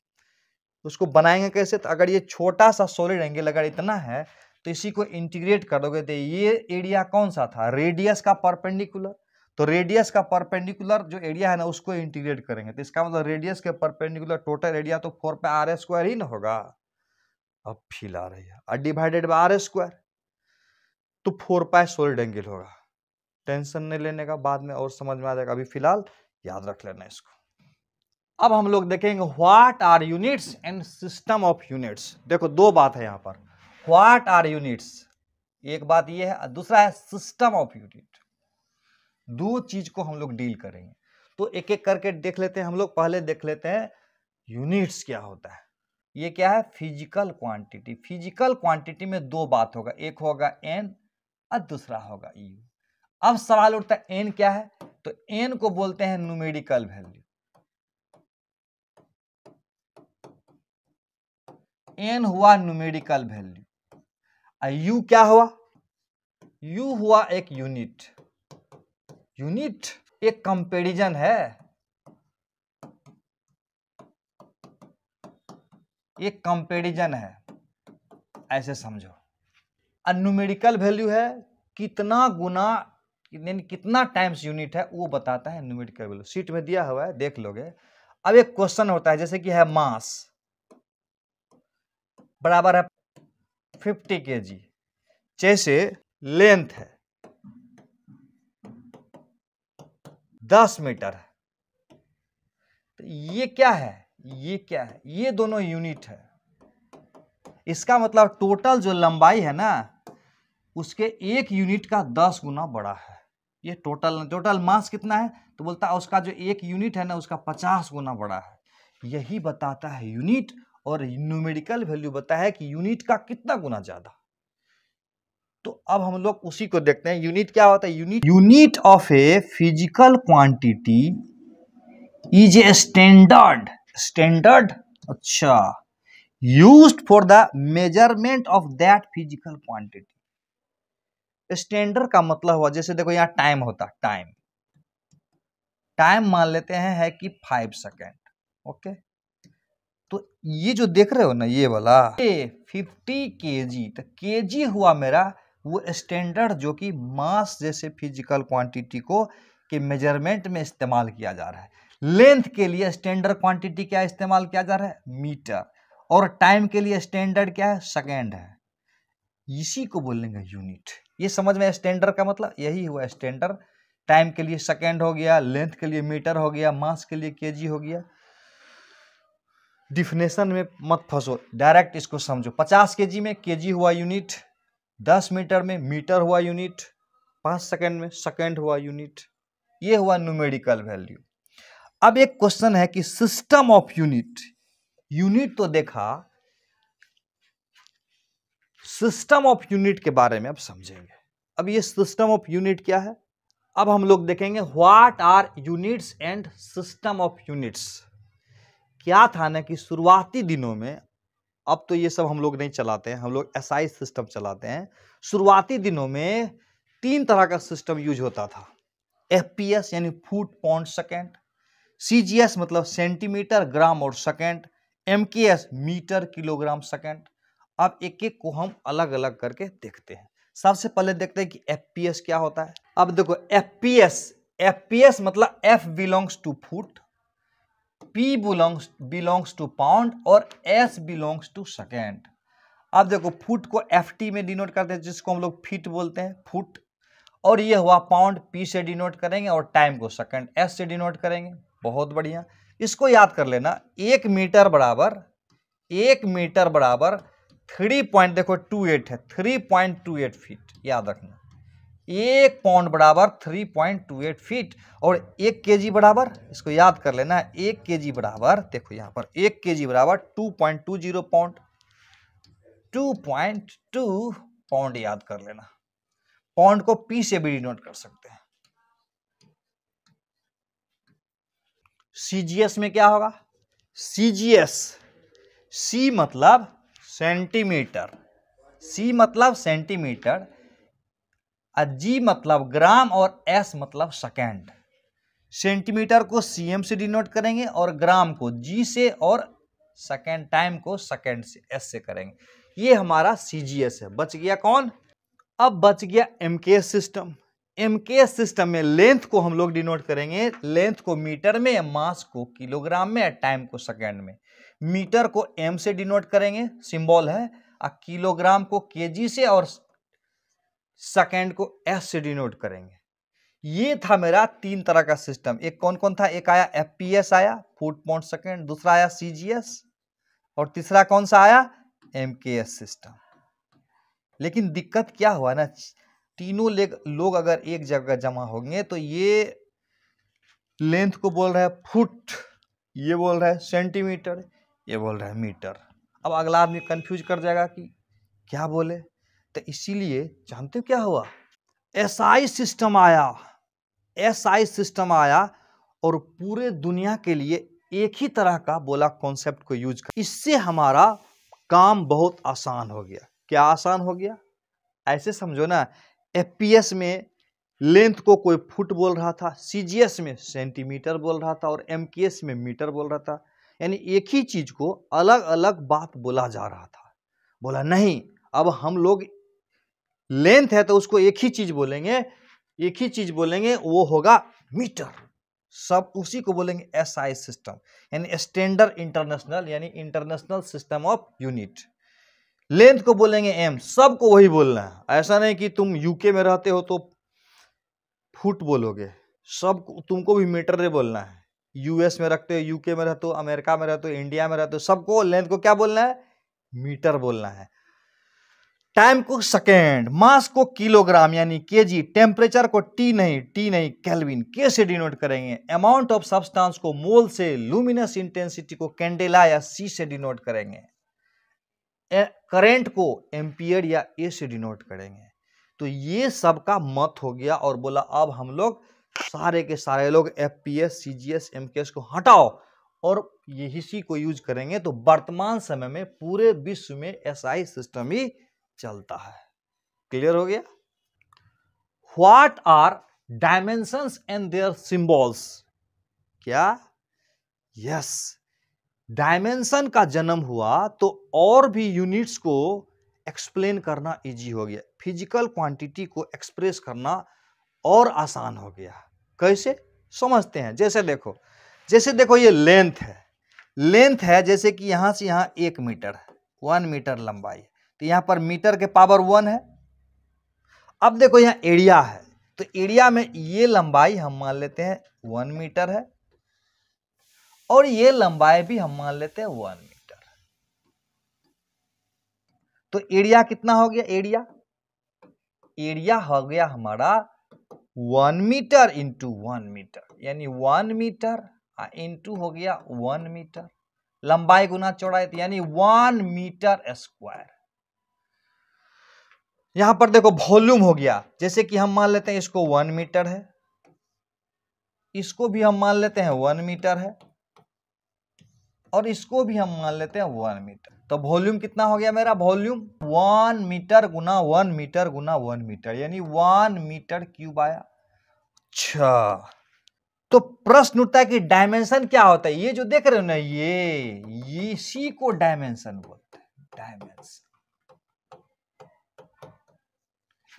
उसको बनाएंगे कैसे तो अगर ये छोटा सा सोलिड एंगल अगर इतना है तो इसी को इंटीग्रेट कर दोगे तो ये एरिया कौन सा था रेडियस का परपेंडिकुलर तो रेडियस का परपेंडिकुलर जो एरिया है ना उसको इंटीग्रेट करेंगे तो इसका मतलब रेडियस के परपेंडिकुलर टोटल एरिया तो फोर पे आर स्क्वायर ही ना होगा अब फील आ रही है और डिवाइडेड बाय आर स्क्वायर तो फोर पाए सोलिड एंगल होगा टेंशन नहीं लेने का बाद में और समझ में आ जाएगा अभी फिलहाल याद रख लेना इसको अब हम लोग देखेंगे what are units and system of units देखो दो बात है यहाँ पर व्हाट आर यूनिट्स एक बात ये है दूसरा है सिस्टम ऑफ यूनिट दो चीज को हम लोग डील करेंगे तो एक एक करके देख लेते हैं हम लोग पहले देख लेते हैं यूनिट्स क्या होता है ये क्या है फिजिकल क्वांटिटी फिजिकल क्वांटिटी में दो बात होगा एक होगा एन और दूसरा होगा यू अब सवाल उठता है एन क्या है तो एन को बोलते हैं न्यूमेरिकल वैल्यू एन हुआ न्यूमेरिकल वैल्यू यू क्या हुआ यू हुआ एक यूनिट यूनिट एक कंपैरिजन है एक कंपैरिजन है ऐसे समझो न्यूमेरिकल वैल्यू है कितना गुना कितना टाइम्स यूनिट है वो बताता है न्यूमेरिकल वैल्यू सीट में दिया हुआ है देख लोगे अब एक क्वेश्चन होता है जैसे कि है मास बराबर है फिफ्टी के जी जैसे लेंथ है दस मीटर है तो ये क्या है ये क्या है ये दोनों यूनिट है इसका मतलब टोटल जो लंबाई है ना उसके एक यूनिट का दस गुना बड़ा है ये टोटल टोटल मास कितना है तो बोलता है उसका जो एक यूनिट है ना उसका पचास गुना बड़ा है यही बताता है यूनिट और न्यूमेरिकल वैल्यू बताया है कि यूनिट का कितना गुना ज्यादा तो अब हम लोग उसी को देखते हैं यूनिट क्या होता है unit unit of a physical quantity is a standard standard अच्छा use for the measurement of that physical quantity standard का मतलब हुआ जैसे देखो यहां टाइम होता टाइम टाइम मान लेते हैं है कि फाइव सेकेंड ओके okay? तो ये जो देख रहे हो ना ये वाला ये फिफ्टी के जी तो के जी हुआ मेरा वो स्टैंडर्ड जो कि मास जैसे फिजिकल क्वांटिटी को के मेजरमेंट में इस्तेमाल किया जा रहा है लेंथ के लिए स्टैंडर्ड क्वांटिटी क्या इस्तेमाल किया जा रहा है मीटर और टाइम के लिए स्टैंडर्ड क्या है सेकेंड है इसी को बोलेंगे यूनिट ये समझ में स्टैंडर्ड का मतलब यही हुआ स्टैंडर्ड टाइम के लिए सेकेंड हो गया लेंथ के लिए मीटर हो गया मास के लिए जी हो गया डिफिनेशन में मत फंसो डायरेक्ट इसको समझो 50 केजी में केजी हुआ यूनिट 10 मीटर में मीटर हुआ यूनिट 5 सेकंड में सेकंड हुआ यूनिट ये हुआ न्यूमेरिकल वैल्यू अब एक क्वेश्चन है कि सिस्टम ऑफ यूनिट यूनिट तो देखा सिस्टम ऑफ यूनिट के बारे में अब समझेंगे अब ये सिस्टम ऑफ यूनिट क्या है अब हम लोग देखेंगे what are units and system of units क्या था ना कि शुरुआती दिनों में अब तो ये सब हम लोग नहीं चलाते हैं हम लोग SI सिस्टम चलाते हैं शुरुआती दिनों में तीन तरह का सिस्टम यूज होता था एस यानी फूट पॉइंट सेकेंड एस मतलब सेंटीमीटर ग्राम और second S metre kilogram second अब एक एक को हम अलग अलग करके देखते हैं सबसे पहले देखते हैं कि एस क्या होता है अब देखो पी एस मतलब F belongs to foot P belongs belongs to pound और एस बिलोंग्स टू सेकेंड आप देखो फुट को एफ टी में डिनोट करते हैं जिसको हम लोग फीट बोलते हैं फुट और ये हुआ पाउंड पी से डिनोट करेंगे और टाइम को सेकेंड एस से डिनोट करेंगे बहुत बढ़िया इसको याद कर लेना एक मीटर बराबर एक मीटर बराबर थ्री पॉइंट देखो टू एट है three point two eight feet याद रखना एक पाउंड बराबर three point two eight feet और एक के जी बराबर इसको याद कर लेना एक के जी बराबर देखो यहाँ पर एक के जी बराबर two point two zero pound two point two pound याद कर लेना पाउंड को पी से भी डिनोट कर सकते हैं सीजीएस में क्या होगा सीजीएस सी मतलब सेंटीमीटर सी मतलब सेंटीमीटर जी मतलब ग्राम और एस मतलब सेकेंड सेंटीमीटर को सी से डिनोट करेंगे और ग्राम को जी से और सेकेंड टाइम को सेकेंड से एस से करेंगे ये हमारा सी है बच गया कौन अब बच गया एम सिस्टम एम सिस्टम में लेंथ को हम लोग डिनोट करेंगे लेंथ को मीटर में मास को किलोग्राम में टाइम को सेकेंड में मीटर को एम से डिनोट करेंगे सिंबल है और किलोग्राम को केजी से और सेकेंड को एस से डिनोट करेंगे ये था मेरा तीन तरह का सिस्टम एक कौन कौन था एक आया एफ पी एस आया फुट पॉइंट सेकेंड दूसरा आया सी जी एस और तीसरा कौन सा आया एम के एस सिस्टम लेकिन दिक्कत क्या हुआ ना तीनों लोग अगर एक जगह जमा होंगे तो ये लेंथ को बोल रहा है फुट ये बोल रहा है सेंटीमीटर ये बोल रहा है मीटर अब अगला आदमी कंफ्यूज कर जाएगा कि क्या बोले तो इसीलिए जानते हो क्या हुआ एसआई सिस्टम आया एसआई सिस्टम आया और पूरे दुनिया के लिए एक ही तरह का बोला कॉन्सेप्ट को यूज कर इससे हमारा काम बहुत आसान हो गया क्या आसान हो गया ऐसे समझो ना एफपीएस में लेंथ को कोई फुट बोल रहा था सीजीएस में सेंटीमीटर बोल रहा था और एम में मीटर बोल रहा था यानी एक ही चीज़ को अलग अलग बात बोला जा रहा था बोला नहीं अब हम लोग लेंथ है तो उसको एक ही चीज बोलेंगे एक ही चीज बोलेंगे वो होगा मीटर सब उसी को बोलेंगे एस आई सिस्टम यानी स्टैंडर्ड इंटरनेशनल यानी international system of unit length को बोलेंगे एम सबको वही बोलना है ऐसा नहीं कि तुम यूके में रहते हो तो फुट बोलोगे सब तुमको भी मीटर ही बोलना है यूएस में रखते हो यूके में रहते हो अमेरिका में रहते हो इंडिया में रहते हो सबको लेंथ को क्या बोलना है मीटर बोलना है टाइम को सेकेंड मास को किलोग्राम यानी के जी टेम्परेचर को टी नहीं टी नहीं कैलविन के से डिनोट करेंगे अमाउंट ऑफ सब्सटेंस को मोल से लुमिनस इंटेंसिटी को कैंडेला या सी से डिनोट करेंगे करंट को एम्पियर या ए से डिनोट करेंगे तो ये सब का मत हो गया और बोला अब हम लोग सारे के सारे लोग F P S C G S M K S को हटाओ और यही इसी को यूज करेंगे तो वर्तमान समय में पूरे विश्व में एस आई सिस्टम ही चलता है क्लियर हो गया what are dimensions and their symbols क्या यस डायमेंशन का जन्म हुआ तो और भी यूनिट्स को एक्सप्लेन करना इजी हो गया फिजिकल क्वांटिटी को एक्सप्रेस करना और आसान हो गया कैसे समझते हैं जैसे देखो जैसे देखो ये लेंथ है लेंथ है जैसे कि यहां से यहां एक मीटर है वन मीटर लंबाई तो यहाँ पर मीटर के पावर वन है अब देखो यहाँ एरिया है तो एरिया में ये लंबाई हम मान लेते हैं वन मीटर है और ये लंबाई भी हम मान लेते हैं वन मीटर तो एरिया कितना हो गया एरिया एरिया हो गया हमारा one metre into one metre यानी वन मीटर इंटू हो गया वन मीटर लंबाई गुना चौड़ाई तो यानी वन मीटर स्क्वायर यहां पर देखो वॉल्यूम हो गया जैसे कि हम मान लेते हैं इसको वन मीटर है इसको भी हम मान लेते हैं वन मीटर है और इसको भी हम मान लेते हैं वन मीटर तो वॉल्यूम कितना हो गया मेरा वॉल्यूम वन मीटर गुना वन मीटर गुना वन मीटर यानी वन मीटर क्यूब आया अच्छा तो प्रश्न उठता है कि डायमेंशन क्या होता है ये जो देख रहे हो ना ये इसी को डायमेंशन बोलते हैं डायमेंशन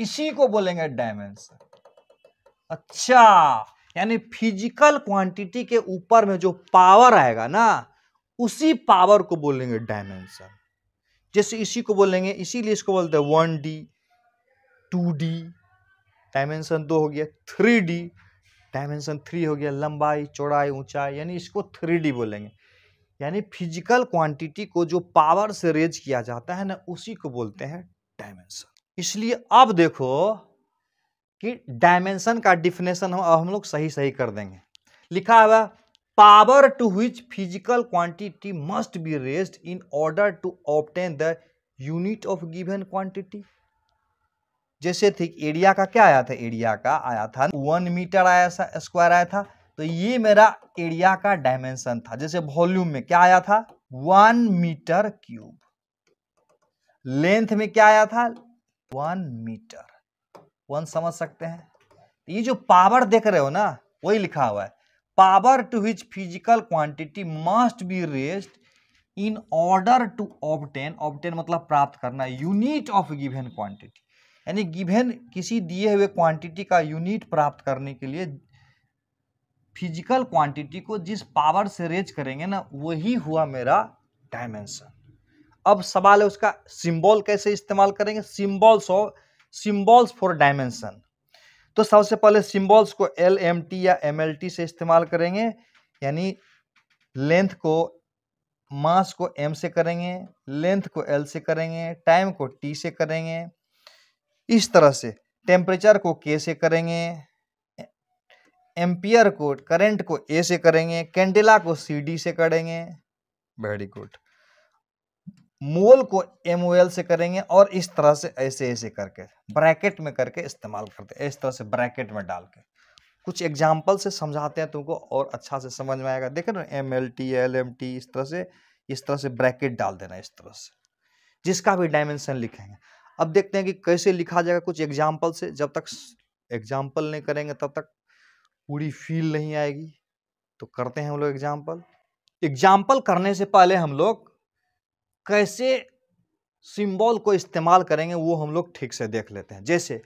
इसी को बोलेंगे डायमेंशन अच्छा यानी फिजिकल क्वांटिटी के ऊपर में जो पावर आएगा ना उसी पावर को बोलेंगे डायमेंशन जैसे इसी को बोलेंगे इसीलिए इसको बोलते हैं one D two D dimension दो हो गया थ्री डी डायमेंशन थ्री हो गया लंबाई चौड़ाई ऊंचाई यानी इसको थ्री डी बोलेंगे यानी फिजिकल क्वांटिटी को जो पावर से रेज किया जाता है ना उसी को बोलते हैं डायमेंशन इसलिए अब देखो कि डायमेंशन का डिफिनेशन हम हम लोग सही सही कर देंगे लिखा हुआ power to which physical quantity must be raised in order to obtain the unit of given quantity जैसे थी एरिया का क्या आया था एरिया का आया था वन मीटर आया था स्क्वायर आया था तो ये मेरा एरिया का डायमेंशन था जैसे वॉल्यूम में क्या आया था वन मीटर क्यूब लेंथ में क्या आया था वन मीटर वन समझ सकते हैं तो ये जो पावर देख रहे हो ना वही लिखा हुआ है power to which physical quantity must be raised in order to obtain obtain मतलब प्राप्त करना यूनिट ऑफ गिवेन क्वांटिटी यानी गिवेन किसी दिए हुए क्वांटिटी का यूनिट प्राप्त करने के लिए फिजिकल क्वांटिटी को जिस पावर से रेज करेंगे ना वही हुआ मेरा डायमेंशन अब सवाल है उसका सिंबल कैसे इस्तेमाल करेंगे सिंबल्स और सिंबल्स फॉर डायमेंशन तो सबसे पहले सिंबल्स को एल एम टी या एम एल टी से इस्तेमाल करेंगे यानी लेंथ को मास को एम से करेंगे लेंथ को एल से करेंगे टाइम को टी से करेंगे इस तरह से टेम्परेचर को के से करेंगे एम्पियर को करंट को ए से करेंगे कैंडेला को सी डी से करेंगे वेरी गुड मोल को एम से करेंगे और इस तरह से ऐसे ऐसे करके ब्रैकेट में करके इस्तेमाल करते हैं इस तरह से ब्रैकेट में डाल के कुछ एग्जाम्पल से समझाते हैं तुमको और अच्छा से समझ में आएगा देखे ना M L T L M T इस तरह से इस तरह से ब्रैकेट डाल देना इस तरह से जिसका भी डायमेंशन लिखेंगे अब देखते हैं कि कैसे लिखा जाएगा कुछ एग्जाम्पल से जब तक एग्जाम्पल नहीं करेंगे तब तक पूरी फील नहीं आएगी तो करते हैं हम लोग एग्जाम्पल एग्जाम्पल करने से पहले हम लोग कैसे सिंबल को इस्तेमाल करेंगे वो हम लोग ठीक से देख लेते हैं जैसे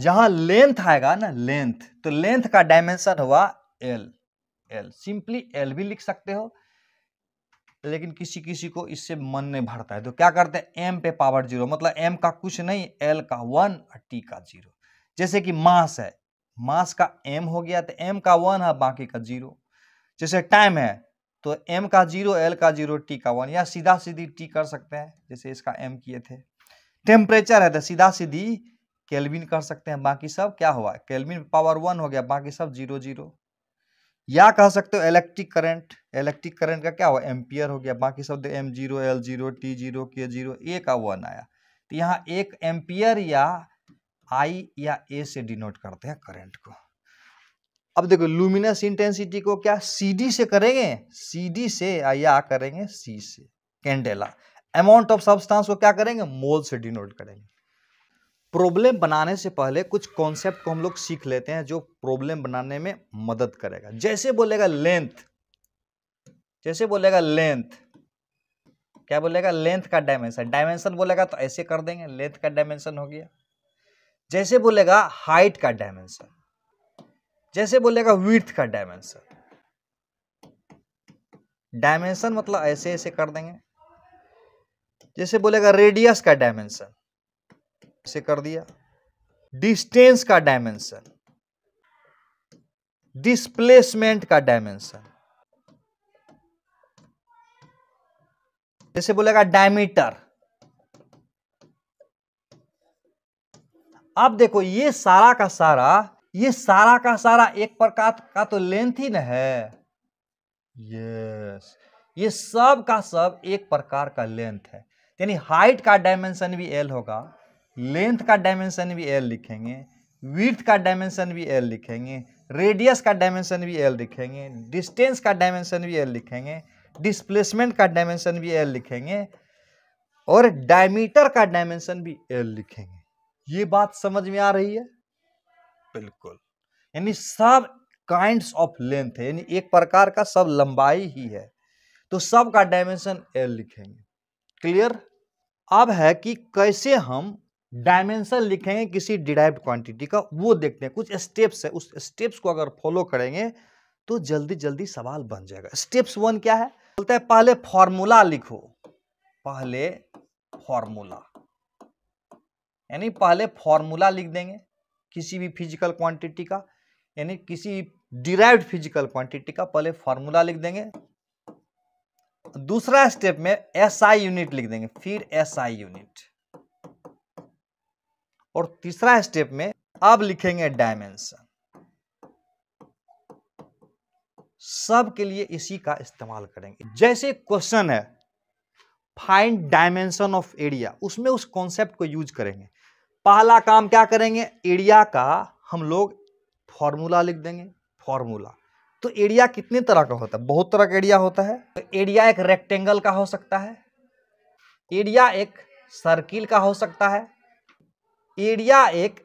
जहां लेंथ आएगा ना लेंथ तो लेंथ का डायमेंशन हुआ एल एल सिंपली एल भी लिख सकते हो लेकिन किसी किसी को इससे मन नहीं भरता है तो क्या करते हैं एम पे पावर जीरो मतलब एम का कुछ नहीं एल का वन और टी का जीरो जैसे कि मास है मास का एम हो गया तो एम का वन है बाकी का जीरो जैसे टाइम है तो m का जीरो एल का जीरो टी का वन या सीधा सीधी टी कर सकते हैं जैसे इसका m किए थे टेम्परेचर है तो सीधा सीधी केल्विन कर सकते हैं बाकी सब क्या हुआ केल्विन पावर वन हो गया बाकी सब जीरो जीरो या कह सकते हो इलेक्ट्रिक करंट इलेक्ट्रिक करंट का क्या हुआ एम्पियर हो गया बाकी सब M zero L zero T zero K zero A का वन आया तो यहाँ एक एम्पियर या आई या ए से डिनोट करते हैं करंट को अब देखो लुमिनस इंटेंसिटी को क्या सी डी से करेंगे सी डी से या करेंगे सी से कैंडेला अमाउंट ऑफ सब्सटेंस को क्या करेंगे मोल से डिनोट करेंगे प्रॉब्लम बनाने से पहले कुछ कॉन्सेप्ट को हम लोग सीख लेते हैं जो प्रॉब्लम बनाने में मदद करेगा जैसे बोलेगा लेंथ जैसे बोलेगा लेंथ क्या बोलेगा लेंथ का डायमेंशन डायमेंशन बोलेगा तो ऐसे कर देंगे लेंथ का डायमेंशन हो गया जैसे बोलेगा हाइट का डायमेंशन जैसे बोलेगा विथ का डायमेंशन डायमेंशन मतलब ऐसे ऐसे कर देंगे जैसे बोलेगा रेडियस का डायमेंशन ऐसे कर दिया डिस्टेंस का डायमेंशन डिस्प्लेसमेंट का डायमेंशन जैसे बोलेगा डायमीटर आप देखो ये सारा का सारा ये सारा का सारा एक प्रकार का तो लेंथ ही न है यस ये सब का सब एक प्रकार का लेंथ है यानी हाइट का डायमेंशन भी एल होगा लेंथ का डायमेंशन भी एल लिखेंगे विथ का डायमेंशन भी एल लिखेंगे रेडियस का डायमेंशन भी एल लिखेंगे डिस्टेंस का डायमेंशन भी एल लिखेंगे डिस्प्लेसमेंट का डायमेंशन भी एल लिखेंगे और डायमीटर का डायमेंशन भी एल लिखेंगे ये बात समझ में आ रही है बिल्कुल यानी सब काइंड ऑफ लेंथ है यानी एक प्रकार का सब लंबाई ही है तो सब का डायमेंशन एल लिखेंगे क्लियर अब है कि कैसे हम डायमेंशन लिखेंगे किसी डिराइव क्वांटिटी का वो देखते हैं कुछ स्टेप्स है उस स्टेप्स को अगर फॉलो करेंगे तो जल्दी जल्दी सवाल बन जाएगा स्टेप्स वन क्या है बोलते हैं पहले फॉर्मूला लिखो पहले फॉर्मूला यानी पहले फॉर्मूला लिख देंगे किसी भी फिजिकल क्वांटिटी का यानी किसी डिराइव्ड फिजिकल क्वांटिटी का पहले फॉर्मूला लिख देंगे दूसरा स्टेप में एस आई यूनिट लिख देंगे फिर एस आई यूनिट और तीसरा स्टेप में अब लिखेंगे डायमेंशन सब के लिए इसी का इस्तेमाल करेंगे जैसे क्वेश्चन है फाइंड डायमेंशन ऑफ एरिया उसमें उस कॉन्सेप्ट को यूज करेंगे पहला काम क्या करेंगे एरिया का हम लोग फॉर्मूला लिख देंगे फॉर्मूला तो एरिया कितने तरह का होता है बहुत तरह का एरिया होता है तो एरिया एक रेक्टेंगल का हो सकता है एरिया एक सर्किल का हो सकता है एरिया एक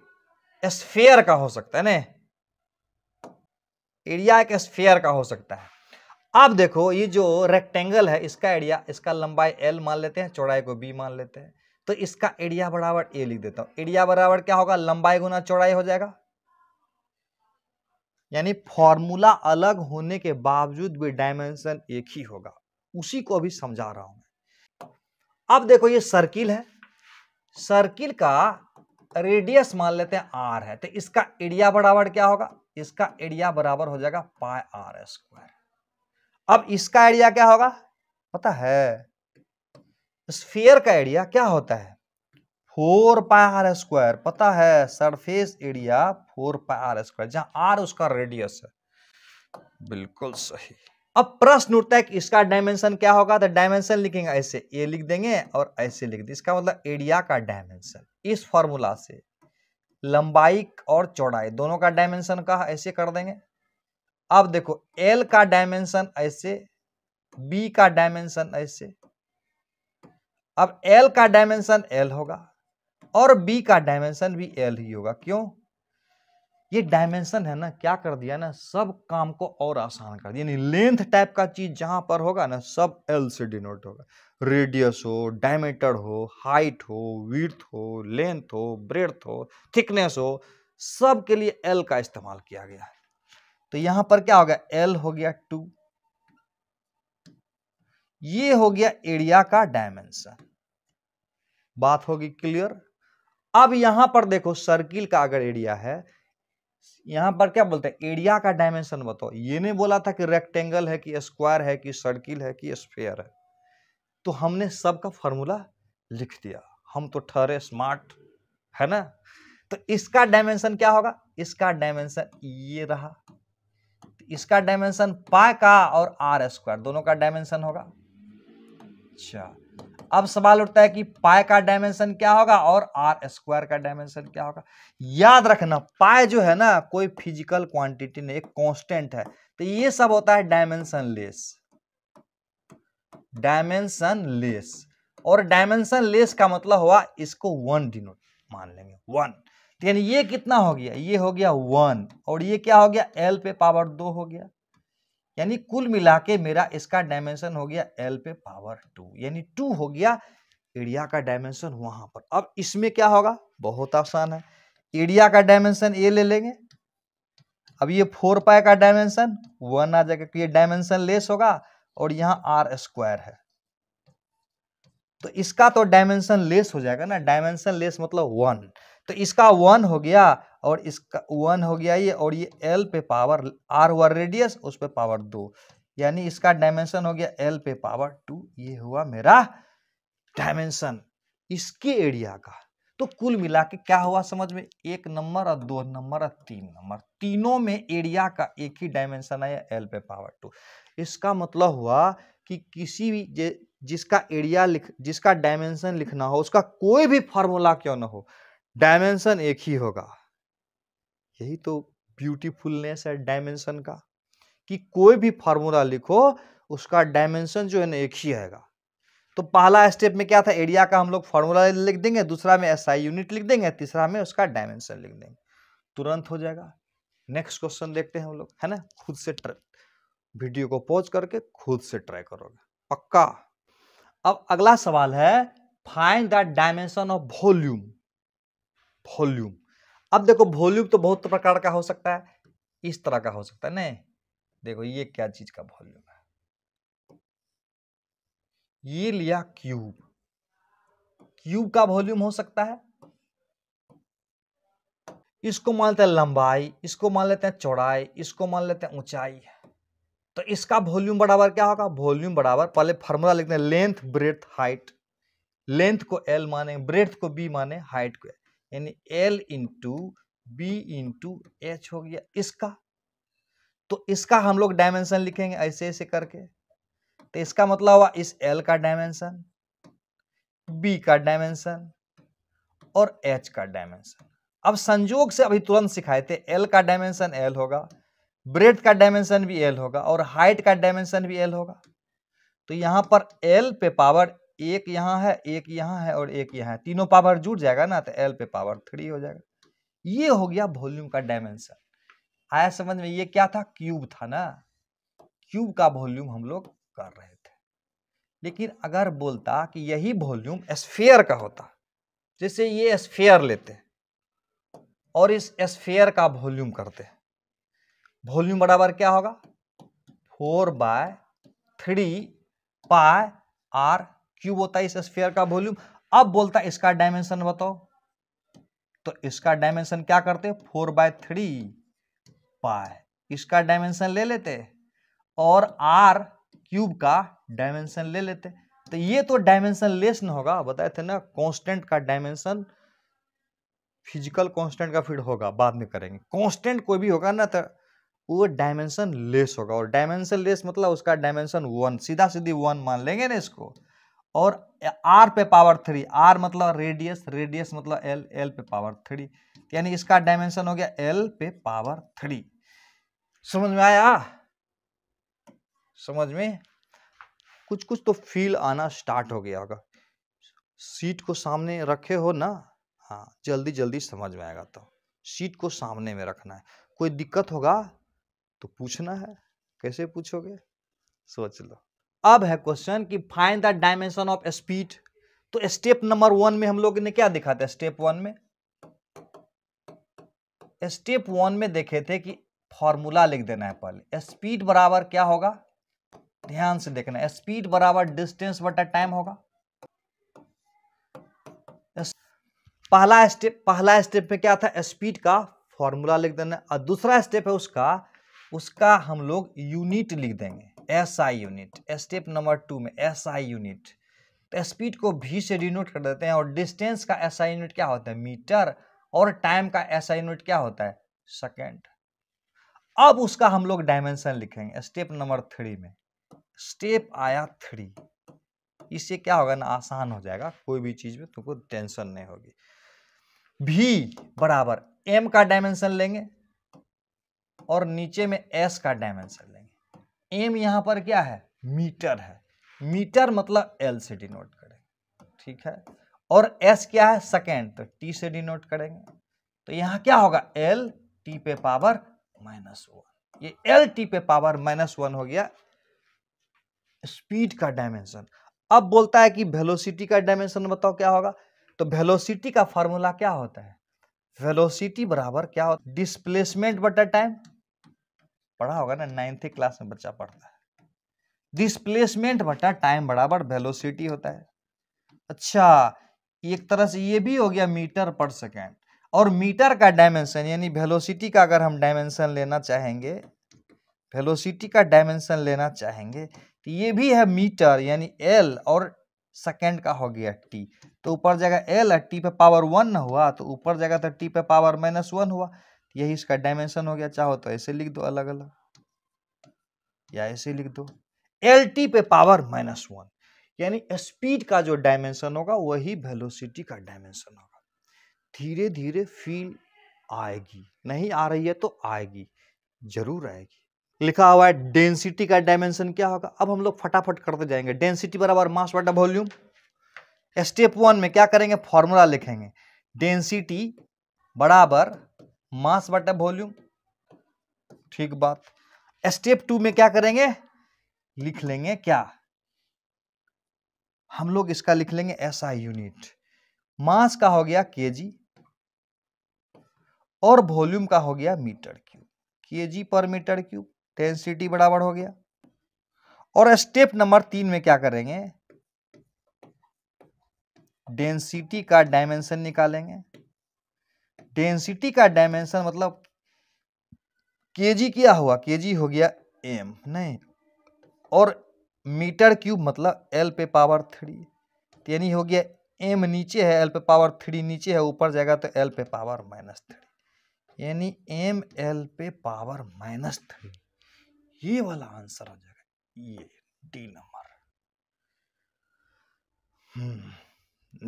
स्फेयर का हो सकता है ना एरिया एक स्फेयर का हो सकता है अब देखो ये जो रेक्टेंगल है इसका एरिया इसका लंबाई एल मान लेते हैं चौड़ाई को बी मान लेते हैं तो इसका एरिया बराबर ए लिख देता हूं एरिया बराबर क्या होगा लंबाई गुना चौड़ाई हो जाएगा यानी फॉर्मूला अलग होने के बावजूद भी डायमेंशन एक ही होगा उसी को अभी समझा रहा हूं अब देखो ये सर्किल है सर्किल का रेडियस मान लेते हैं आर है तो इसका एरिया बराबर क्या होगा इसका एरिया बराबर हो जाएगा पाई आर स्क्वायर अब इसका एरिया क्या होगा पता है स्फीयर का एरिया क्या होता है फोर पाई आर स्क्वायर पता है surface area four pi R square जहां आर उसका रेडियस है बिल्कुल सही अब प्रश्न उठता है कि इसका डायमेंशन क्या होगा तो डायमेंशन लिखेंगे ऐसे ए लिख देंगे और ऐसे लिख देंगे इसका मतलब एरिया का डायमेंशन इस फॉर्मूला से लंबाई और चौड़ाई दोनों का डायमेंशन का ऐसे कर देंगे अब देखो एल का डायमेंशन ऐसे बी का डायमेंशन ऐसे अब एल का डायमेंशन एल होगा और बी का डायमेंशन भी एल ही होगा क्यों ये डायमेंशन है ना क्या कर दिया ना सब काम को और आसान कर दिया लेंथ टाइप का चीज जहां पर होगा ना सब एल से डिनोट होगा रेडियस हो डायमीटर हो हाइट हो विर्थ हो लेंथ हो ब्रेथ हो थिकनेस हो सब के लिए एल का इस्तेमाल किया गया है तो यहां पर क्या होगा एल हो गया टू ये हो गया एरिया का डायमेंशन बात होगी क्लियर अब यहां पर देखो सर्किल का अगर एरिया है यहां पर क्या बोलते हैं एरिया का डायमेंशन बताओ ये नहीं बोला था कि रेक्टेंगल है कि स्क्वायर है कि सर्किल है कि स्फेयर है तो हमने सबका फॉर्मूला लिख दिया हम तो ठहरे स्मार्ट है ना तो इसका डायमेंशन क्या होगा इसका डायमेंशन ये रहा इसका डायमेंशन पा का और आर स्क्वायर दोनों का डायमेंशन होगा अच्छा अब सवाल उठता है कि पाए का डायमेंशन क्या होगा और आर स्क्वायर का डायमेंशन क्या होगा याद रखना पाए जो है ना कोई फिजिकल क्वांटिटी नहीं एक कांस्टेंट है तो ये सब होता है डायमेंशन लेस डायमेंशन लेस और डायमेंशन लेस का मतलब हुआ इसको वन डिनोट मान लेंगे वन तो यानी ये कितना हो गया ये हो गया वन और ये क्या हो गया एल पे पावर दो हो गया यानी कुल मिला के मेरा इसका डायमेंशन हो गया एल पे पावर टू यानी टू हो गया एरिया का डायमेंशन वहां पर अब इसमें क्या होगा बहुत आसान है एरिया का डायमेंशन ए ले लेंगे अब ये फोर पाए का डायमेंशन वन आ जाएगा क्योंकि डायमेंशन लेस होगा और यहाँ आर स्क्वायर है तो इसका तो डायमेंशन लेस हो जाएगा ना डायमेंशन लेस मतलब वन तो इसका वन हो गया और इसका वन हो गया ये और ये एल पे पावर आर हुआ रेडियस उस पर पावर दो यानी इसका डायमेंशन हो गया एल पे पावर टू ये हुआ मेरा डायमेंशन इसके एरिया का तो कुल मिला के क्या हुआ समझ में एक नंबर और दो नंबर और तीन नंबर तीनों में एरिया का एक ही डायमेंशन आया एल पे पावर टू इसका मतलब हुआ कि किसी भी जिसका एरिया लिख जिसका डायमेंशन लिखना हो उसका कोई भी फॉर्मूला क्यों ना हो डायमेंशन एक ही होगा यही तो ब्यूटीफुलनेस है डायमेंशन का कि कोई भी फार्मूला लिखो उसका डायमेंशन जो है ना एक ही आएगा तो पहला स्टेप में क्या था एरिया का हम लोग फार्मूला लिख देंगे दूसरा में एसआई यूनिट लिख देंगे तीसरा में उसका डायमेंशन लिख देंगे तुरंत हो जाएगा नेक्स्ट क्वेश्चन देखते हैं हम लोग है ना खुद से वीडियो को पॉज करके खुद से ट्राई करोगे पक्का अब अगला सवाल है find the dimension of volume volume अब देखो वॉल्यूम तो बहुत प्रकार का हो सकता है इस तरह का हो सकता है नहीं देखो ये क्या चीज का वॉल्यूम है ये लिया क्यूब क्यूब का वॉल्यूम हो सकता है इसको मान लेते हैं लंबाई इसको मान लेते हैं चौड़ाई इसको मान लेते हैं ऊंचाई तो इसका वॉल्यूम बराबर क्या होगा वॉल्यूम बराबर पहले फॉर्मूला लिखते हैं लेंथ ब्रेथ हाइट लेंथ को एल माने ब्रेथ को बी माने हाइट को एल यानी L into B into H हो गया इसका तो इसका हम लोग डायमेंशन लिखेंगे ऐसे ऐसे करके तो इसका मतलब हुआ इस एल का डायमेंशन बी का डायमेंशन और एच का डायमेंशन अब संजोग से अभी तुरंत सिखाए थे एल का डायमेंशन एल होगा ब्रेथ का डायमेंशन भी एल होगा और हाइट का डायमेंशन भी एल होगा तो यहां पर एल पे पावर एक यहाँ है एक यहाँ है और एक यहाँ है तीनों पावर जुड़ जाएगा ना तो एल पे पावर थ्री हो जाएगा ये हो गया वॉल्यूम का डायमेंशन आया समझ में ये क्या था क्यूब था ना क्यूब का वॉल्यूम हम लोग कर रहे थे लेकिन अगर बोलता कि यही वॉल्यूम स्फेयर का होता जैसे ये स्फेयर लेते और इस स्फेयर का वॉल्यूम करते वॉल्यूम बराबर क्या होगा four by three pi R cube होता है इस स्फेयर का वॉल्यूम अब बोलता है इसका डायमेंशन बताओ तो इसका डायमेंशन क्या करते फोर बाय थ्री पाए इसका डायमेंशन ले लेते और आर क्यूब का डायमेंशन ले लेते तो ये तो डायमेंशन लेस न होगा बताए थे ना कांस्टेंट का डायमेंशन फिजिकल कांस्टेंट का फीड होगा बाद में करेंगे कांस्टेंट कोई भी होगा ना तो वो डायमेंशन लेस होगा और डायमेंशन लेस मतलब उसका डायमेंशन वन सीधा सीधी वन मान लेंगे ना इसको और आर पे पावर थ्री आर मतलब रेडियस रेडियस मतलब एल एल पे पावर थ्री यानी इसका डायमेंशन हो गया एल पे पावर थ्री समझ में आया समझ में कुछ कुछ तो फील आना स्टार्ट हो गया होगा सीट को सामने रखे हो ना हाँ जल्दी जल्दी समझ में आएगा तो सीट को सामने में रखना है कोई दिक्कत होगा तो पूछना है कैसे पूछोगे सोच लो अब है क्वेश्चन कि find the dimension of speed तो स्टेप नंबर वन में हम लोग ने क्या दिखा था स्टेप वन में स्टेप वन में देखे थे कि फॉर्मूला लिख देना है पहले स्पीड बराबर क्या होगा ध्यान से देखना स्पीड बराबर डिस्टेंस बटा टाइम होगा पहला स्टेप पहला स्टेप में क्या था स्पीड का फॉर्मूला लिख देना और दूसरा स्टेप है उसका उसका हम लोग यूनिट लिख देंगे S I unit step number two में एस आई यूनिट तो स्पीड को भी से डिनोट कर देते हैं और डिस्टेंस का एस आई यूनिट क्या होता है मीटर और टाइम का एस आई यूनिट क्या होता है सेकेंड अब उसका हम लोग डायमेंशन लिखेंगे स्टेप नंबर थ्री में स्टेप आया थ्री इससे क्या होगा ना आसान हो जाएगा कोई भी चीज में तुमको टेंशन नहीं होगी भी बराबर एम का डायमेंशन लेंगे और नीचे में एस का डायमेंशन एम यहाँ पर क्या है मीटर है मीटर मतलब एल से डिनोट करेंगे ठीक है और एस क्या है सेकेंड तो टी से डिनोट करेंगे तो यहाँ क्या होगा एल टी पे पावर माइनस वन ये एल टी पे पावर माइनस वन हो गया स्पीड का डायमेंशन अब बोलता है कि वेलोसिटी का डायमेंशन बताओ क्या होगा तो वेलोसिटी का फॉर्मूला क्या होता है वेलोसिटी बराबर क्या होता है डिस्प्लेसमेंट बटा टाइम पढ़ा होगा ना नाइन्थ क्लास में बच्चा पढ़ता है डिस्प्लेसमेंट बटा टाइम बराबर वेलोसिटी होता है अच्छा एक तरह से ये भी हो गया मीटर पर सेकेंड और मीटर का डायमेंशन यानी वेलोसिटी का अगर हम डायमेंशन लेना चाहेंगे वेलोसिटी का डायमेंशन लेना चाहेंगे तो ये भी है मीटर यानी एल और सेकेंड का हो गया टी तो ऊपर जगह एल और टी पे पावर वन ना हुआ तो ऊपर जगह तो टी पे पावर माइनस वन हुआ यही इसका डायमेंशन हो गया चाहो तो ऐसे लिख दो अलग अलग या ऐसे लिख दो एल टी पे पावर माइनस वन यानी स्पीड का जो डायमेंशन होगा वही वेलोसिटी का डायमेंशन होगा धीरे धीरे फील आएगी नहीं आ रही है तो आएगी जरूर आएगी लिखा हुआ है डेंसिटी का डायमेंशन क्या होगा अब हम लोग फटाफट करते जाएंगे डेंसिटी बराबर मास बटा वॉल्यूम स्टेप वन में क्या करेंगे फॉर्मूला लिखेंगे डेंसिटी बराबर मास बटा वॉल्यूम ठीक बात स्टेप टू में क्या करेंगे लिख लेंगे क्या हम लोग इसका लिख लेंगे ऐसा यूनिट मास का हो गया केजी और वॉल्यूम का हो गया मीटर क्यूब केजी पर मीटर क्यूब टेंसिटी बराबर हो गया और स्टेप नंबर तीन में क्या करेंगे डेंसिटी का डायमेंशन निकालेंगे डेंसिटी का डायमेंशन मतलब केजी क्या हुआ केजी हो गया एम नहीं और मीटर क्यूब मतलब एल पे पावर थ्री तो यानी हो गया एम नीचे है एल पे पावर थ्री नीचे है ऊपर जाएगा तो एल पे पावर माइनस थ्री यानी एम एल पे पावर माइनस थ्री ये वाला आंसर हो जाएगा ये डी नंबर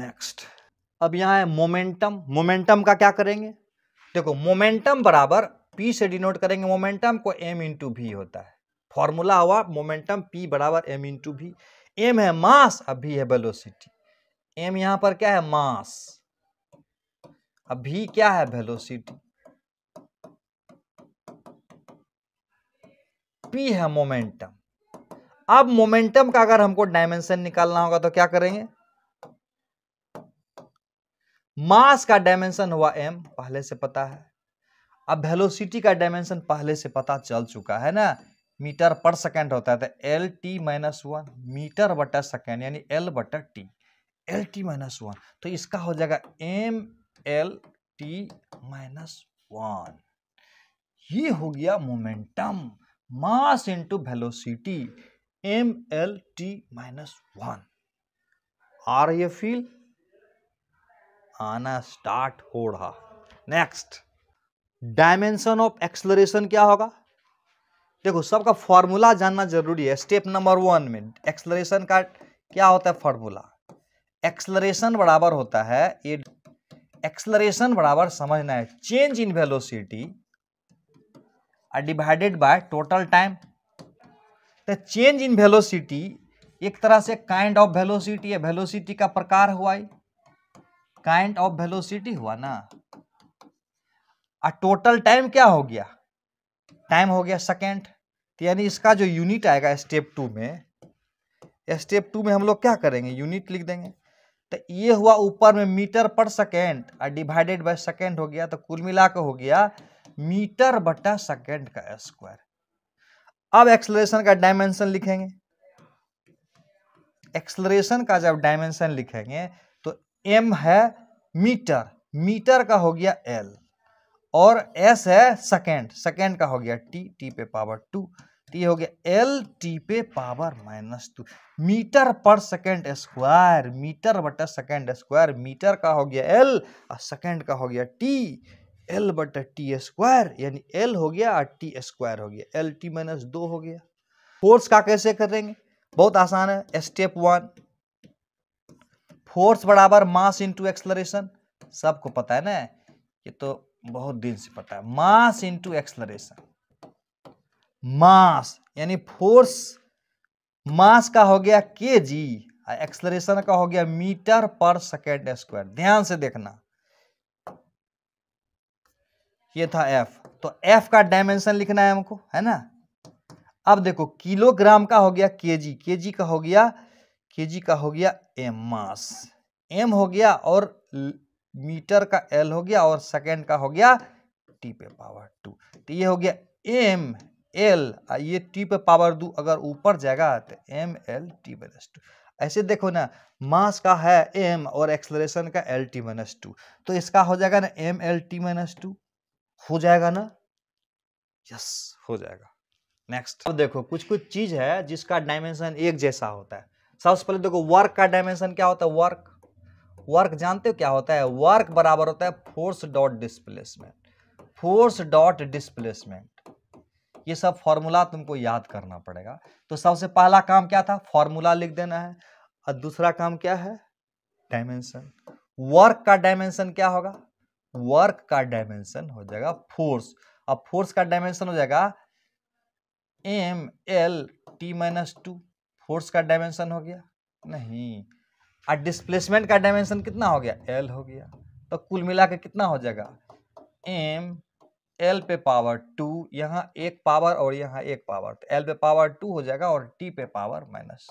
नेक्स्ट अब यहां है मोमेंटम मोमेंटम का क्या करेंगे देखो मोमेंटम बराबर पी से डिनोट करेंगे मोमेंटम को एम इंटू भी होता है फॉर्मूला हुआ मोमेंटम पी बराबर एम इंटू भी एम है मास अब भी है वेलोसिटी एम यहां पर क्या है मास अब भी क्या है वेलोसिटी पी है मोमेंटम अब मोमेंटम का अगर हमको डायमेंशन निकालना होगा तो क्या करेंगे मास का डायमेंशन हुआ एम पहले से पता है अब वेलोसिटी का डायमेंशन पहले से पता चल चुका है ना मीटर पर सेकेंड होता है तो L T minus one metre बटर सेकेंड यानी एल बटर T L T minus one तो इसका हो जाएगा M L T minus one ये हो गया momentum mass into velocity M L T minus one आ रही है फील आना स्टार्ट हो रहा नेक्स्ट डायमेंशन ऑफ एक्सलरेशन क्या होगा देखो सबका फॉर्मूला जानना जरूरी है स्टेप नंबर वन में एक्सलरेशन का क्या होता है फॉर्मूला एक्सलरेशन बराबर होता है ये एक्सलरेशन बराबर समझना है change in velocity are divided by total time तो चेंज इन वेलोसिटी एक तरह से काइंड ऑफ वेलोसिटी है वेलोसिटी का प्रकार हुआ है काइंड ऑफ वेलोसिटी हुआ ना और टोटल टाइम क्या हो गया टाइम हो गया सेकेंड तो यानी इसका जो यूनिट आएगा स्टेप टू में स्टेप टू में हम लोग क्या करेंगे यूनिट लिख देंगे तो ये हुआ ऊपर में मीटर पर सेकेंड और डिवाइडेड बाय सेकेंड हो गया तो कुल मिला के हो गया मीटर बटा सेकेंड का स्क्वायर अब एक्सलरेशन का डायमेंशन लिखेंगे एक्सलरेशन का जब डायमेंशन लिखेंगे एम है मीटर मीटर का हो गया एल और एस है सेकेंड सेकेंड का हो गया टी टी पे पावर टू टी हो गया एल टी पे पावर माइनस टू मीटर पर सेकेंड स्क्वायर मीटर बटा सेकेंड स्क्वायर मीटर का हो गया एल और सेकेंड का हो गया टी एल बटा टी स्क्वायर यानी एल हो गया और टी स्क्वायर हो गया एल टी माइनस दो हो गया फोर्स का कैसे करेंगे बहुत आसान है स्टेप वन फोर्स बराबर मास इंटू एक्सलरेशन सबको पता है ना ये तो बहुत दिन से पता है मास इंटू एक्सलरेशन मास यानी फोर्स मास का हो गया के जी एक्सलरेशन का हो गया मीटर पर सेकेंड स्क्वायर ध्यान से देखना ये था एफ तो एफ का डायमेंशन लिखना है हमको है ना अब देखो किलोग्राम का हो गया केजी केजी का हो गया केजी का हो गया एम मास एम हो गया और मीटर का एल हो गया और सेकेंड का हो गया टी पे पावर टू तो ये हो गया एम एल ये टी पे पावर टू अगर ऊपर जाएगा तो M L T minus two ऐसे देखो ना मास का है एम और एक्सलरेशन का एल टी माइनस टू तो इसका हो जाएगा ना M L T minus two हो जाएगा ना यस हो जाएगा नेक्स्ट अब देखो कुछ कुछ चीज है जिसका डायमेंशन एक जैसा होता है सबसे पहले देखो वर्क का डायमेंशन क्या होता है वर्क वर्क जानते हो क्या होता है वर्क बराबर होता है force dot displacement force dot displacement ये सब फॉर्मूला तुमको याद करना पड़ेगा तो सबसे पहला काम क्या था फॉर्मूला लिख देना है और दूसरा काम क्या है डायमेंशन वर्क का डायमेंशन क्या होगा वर्क का डायमेंशन हो जाएगा फोर्स अब फोर्स का डायमेंशन हो जाएगा M L T minus two force का डायमेंशन हो गया नहीं और डिस्प्लेसमेंट का डायमेंशन कितना हो गया एल हो गया तो कुल मिला के कितना हो जाएगा एम एल पे पावर टू यहाँ एक पावर और यहाँ एक पावर तो एल पे पावर टू हो जाएगा और टी पे पावर माइनस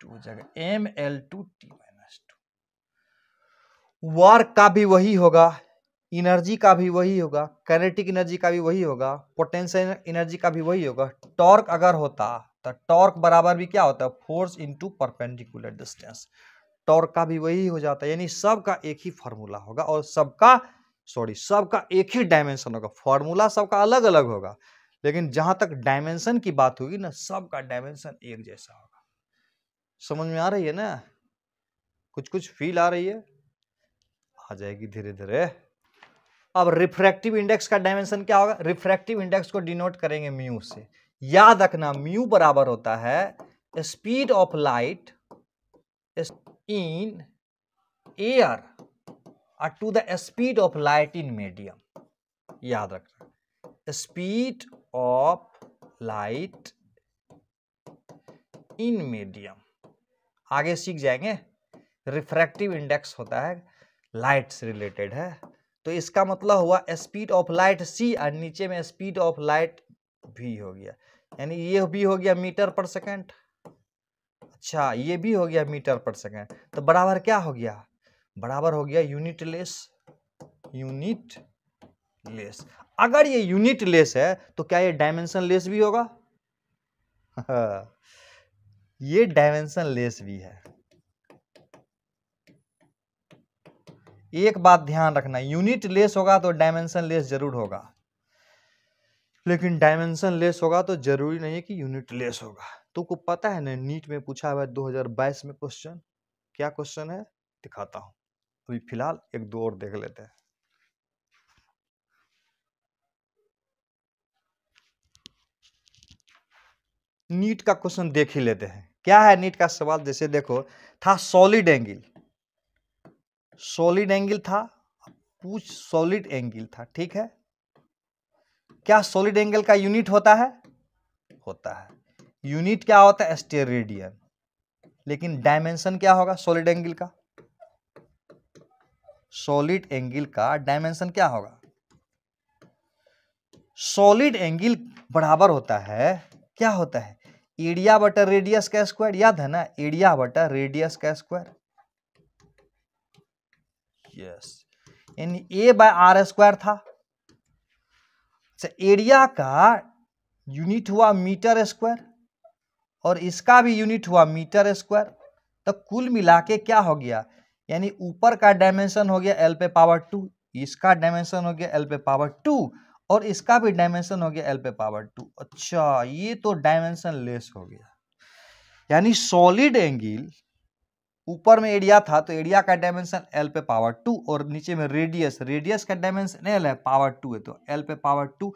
टू हो जाएगा M L two T minus two work का भी वही होगा इनर्जी का भी वही होगा कैनेटिक एनर्जी का भी वही होगा पोटेंशियल एनर्जी का भी वही होगा टॉर्क अगर होता तो टॉर्क बराबर भी क्या होता है force into perpendicular distance torque का भी वही हो जाता है यानी सबका एक ही फॉर्मूला होगा और सबका सॉरी सबका एक ही डायमेंशन होगा फॉर्मूला सबका अलग अलग होगा लेकिन जहां तक डायमेंशन की बात होगी ना सबका डायमेंशन एक जैसा होगा समझ में आ रही है ना कुछ कुछ फील आ रही है आ जाएगी धीरे धीरे अब रिफ्रैक्टिव इंडेक्स का डायमेंशन क्या होगा रिफ्रैक्टिव इंडेक्स को डिनोट करेंगे म्यू से याद रखना म्यू बराबर होता है speed of light in air और to the speed of light in medium याद रखना speed of light in medium आगे सीख जाएंगे रिफ्रैक्टिव इंडेक्स होता है लाइट से रिलेटेड है तो इसका मतलब हुआ स्पीड ऑफ लाइट सी और नीचे में स्पीड ऑफ लाइट भी हो गया यानी ये भी हो गया मीटर पर सेकेंड अच्छा ये भी हो गया मीटर पर सेकेंड तो बराबर क्या हो गया बराबर हो गया यूनिट लेस यूनिट लेस अगर ये यूनिट लेस है तो क्या ये डायमेंशन लेस भी होगा *laughs* ये डायमेंशन लेस भी है एक बात ध्यान रखना यूनिट लेस होगा तो डायमेंशन लेस जरूर होगा लेकिन डायमेंशन लेस होगा तो जरूरी नहीं है कि यूनिट लेस होगा तुमको तो पता है ना नीट में पूछा हुआ है दो में क्वेश्चन क्या क्वेश्चन है दिखाता हूँ अभी फिलहाल एक दो और देख लेते हैं नीट का क्वेश्चन देख ही लेते हैं क्या है नीट का सवाल जैसे देखो था सॉलिड एंगल सॉलिड एंगल था पूछ सॉलिड एंगल था ठीक है क्या सॉलिड एंगल का यूनिट होता है होता है यूनिट क्या होता है स्टेयर रेडियन लेकिन डायमेंशन क्या होगा सॉलिड एंगल का सॉलिड एंगल का डायमेंशन क्या होगा सॉलिड एंगल बराबर होता है क्या होता है एरिया बटर रेडियस का स्क्वायर याद है ना एरिया बटर रेडियस का स्क्वायर यस यानी ए बाय आर स्क्वायर था अच्छा एरिया का यूनिट हुआ मीटर स्क्वायर और इसका भी यूनिट हुआ मीटर स्क्वायर तो कुल मिला के क्या हो गया यानी ऊपर का डायमेंशन हो गया एल पे पावर टू इसका डायमेंशन हो गया एल पे पावर टू और इसका भी डायमेंशन हो गया एल पे पावर टू अच्छा ये तो डायमेंशन लेस हो गया यानी सॉलिड एंगल ऊपर में एरिया था तो एरिया का डायमेंशन एल पे पावर टू और नीचे में रेडियस रेडियस का डायमेंशन एल है पावर टू है तो एल पे पावर टू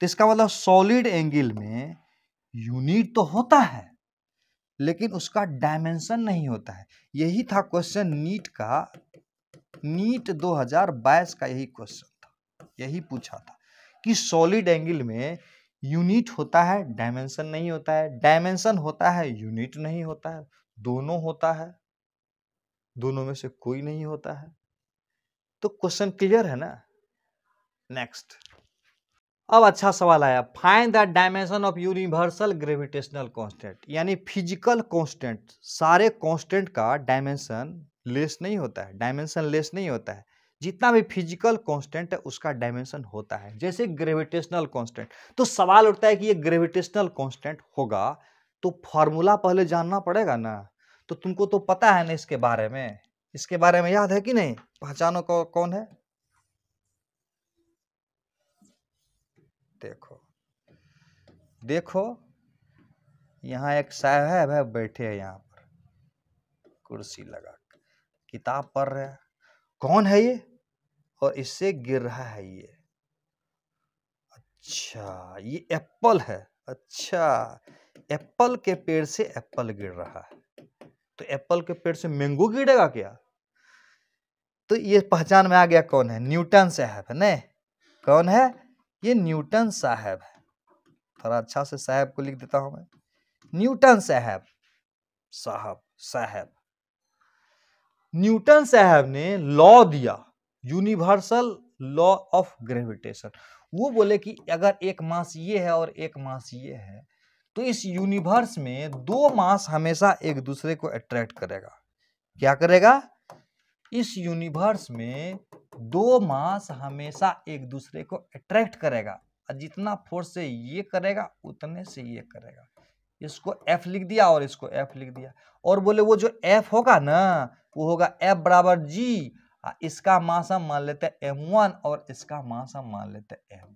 तो इसका मतलब सॉलिड एंगल में यूनिट तो होता है लेकिन उसका डायमेंशन नहीं होता है यही था क्वेश्चन नीट का नीट 2022 का यही क्वेश्चन था यही पूछा था कि सॉलिड एंगल में यूनिट होता है डायमेंशन नहीं होता है डायमेंशन होता है यूनिट नहीं होता है दोनों होता है दोनों में से कोई नहीं होता है तो क्वेश्चन क्लियर है ना नेक्स्ट अब अच्छा सवाल आया find the dimension of universal gravitational constant यानी फिजिकल कांस्टेंट सारे कांस्टेंट का डायमेंशन लेस नहीं होता है डायमेंशन लेस नहीं होता है जितना भी फिजिकल कांस्टेंट है उसका डायमेंशन होता है जैसे ग्रेविटेशनल कांस्टेंट तो सवाल उठता है कि ये ग्रेविटेशनल कांस्टेंट होगा तो फॉर्मूला पहले जानना पड़ेगा ना तो तुमको तो पता है ना इसके बारे में इसके बारे में याद है कि नहीं पहचानो को कौन है देखो देखो यहाँ एक साहब है बैठे है यहाँ पर कुर्सी लगा किताब पढ़ रहे कौन है ये और इससे गिर रहा है ये अच्छा ये एप्पल है अच्छा एप्पल के पेड़ से एप्पल गिर रहा है तो एप्पल के पेड़ से मैंगो गिरेगा क्या तो ये पहचान में आ गया कौन है न्यूटन साहब है न कौन है ये न्यूटन साहब है थोड़ा अच्छा से साहब को लिख देता हूं मैं न्यूटन साहब साहब साहब न्यूटन साहब ने लॉ दिया यूनिवर्सल लॉ ऑफ ग्रेविटेशन वो बोले कि अगर एक मास ये है और एक मास ये है तो इस यूनिवर्स में दो मास हमेशा एक दूसरे को अट्रैक्ट करेगा क्या करेगा इस यूनिवर्स में दो मास हमेशा एक दूसरे को अट्रैक्ट करेगा और जितना फोर्स से ये करेगा उतने से ये करेगा इसको एफ लिख दिया और इसको एफ लिख दिया और बोले वो जो एफ होगा ना वो होगा एफ बराबर जी इसका मास हम मान लेते हैं एम वन और इसका मास हम मान लेते हैं एम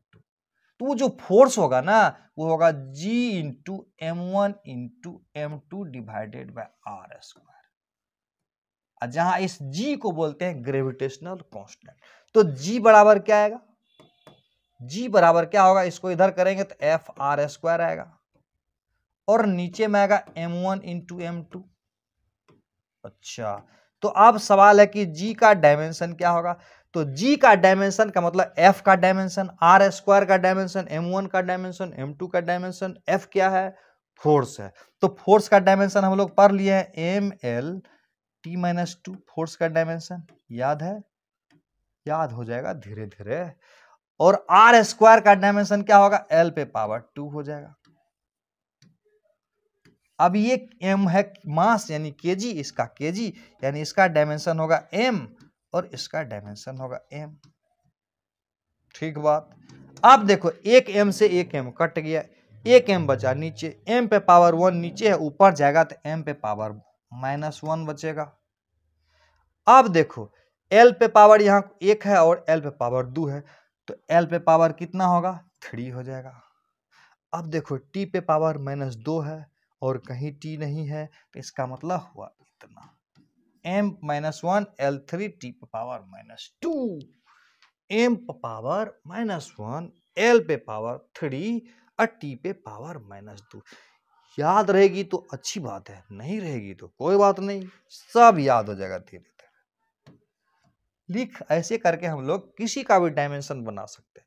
तो वो जो फोर्स होगा ना वो होगा G into M one into M two divided by R square और जहां इस जी को बोलते हैं ग्रेविटेशनल कॉन्स्टेंट तो जी बराबर क्या आएगा जी बराबर क्या होगा इसको इधर करेंगे तो एफ आर स्क्वायर आएगा और नीचे में आएगा M one into M two अच्छा तो अब सवाल है कि जी का डायमेंशन क्या होगा तो जी का डायमेंशन का मतलब एफ का डायमेंशन आर स्क्वायर का डायमेंशन एम वन का डायमेंशन एम टू का डायमेंशन एफ क्या है फोर्स है तो फोर्स का डायमेंशन हम लोग पढ़ लिए हैं M L T minus two force का डायमेंशन याद है याद हो जाएगा धीरे धीरे और आर स्क्वायर का डायमेंशन क्या होगा एल पे पावर टू हो जाएगा अब ये एम है मास यानी जी इसका जी यानी इसका डायमेंशन होगा एम और इसका डायमेंशन होगा एम ठीक बात आप देखो एक एम से एक एम कट गया एक एम बचा नीचे एम पे पावर वन नीचे है ऊपर जाएगा तो एम पे पावर माइनस वन बचेगा अब देखो एल पे पावर यहाँ एक है और एल पे पावर दो है तो एल पे पावर कितना होगा थ्री हो जाएगा अब देखो टी पे पावर माइनस दो है और कहीं टी नहीं है तो इसका मतलब हुआ इतना M minus one L three T पे पावर माइनस टू एम पे पावर माइनस वन एल पे पावर थ्री और टी पे पावर माइनस टू याद रहेगी तो अच्छी बात है नहीं रहेगी तो कोई बात नहीं सब याद हो जाएगा धीरे धीरे लिख ऐसे करके हम लोग किसी का भी डायमेंशन बना सकते हैं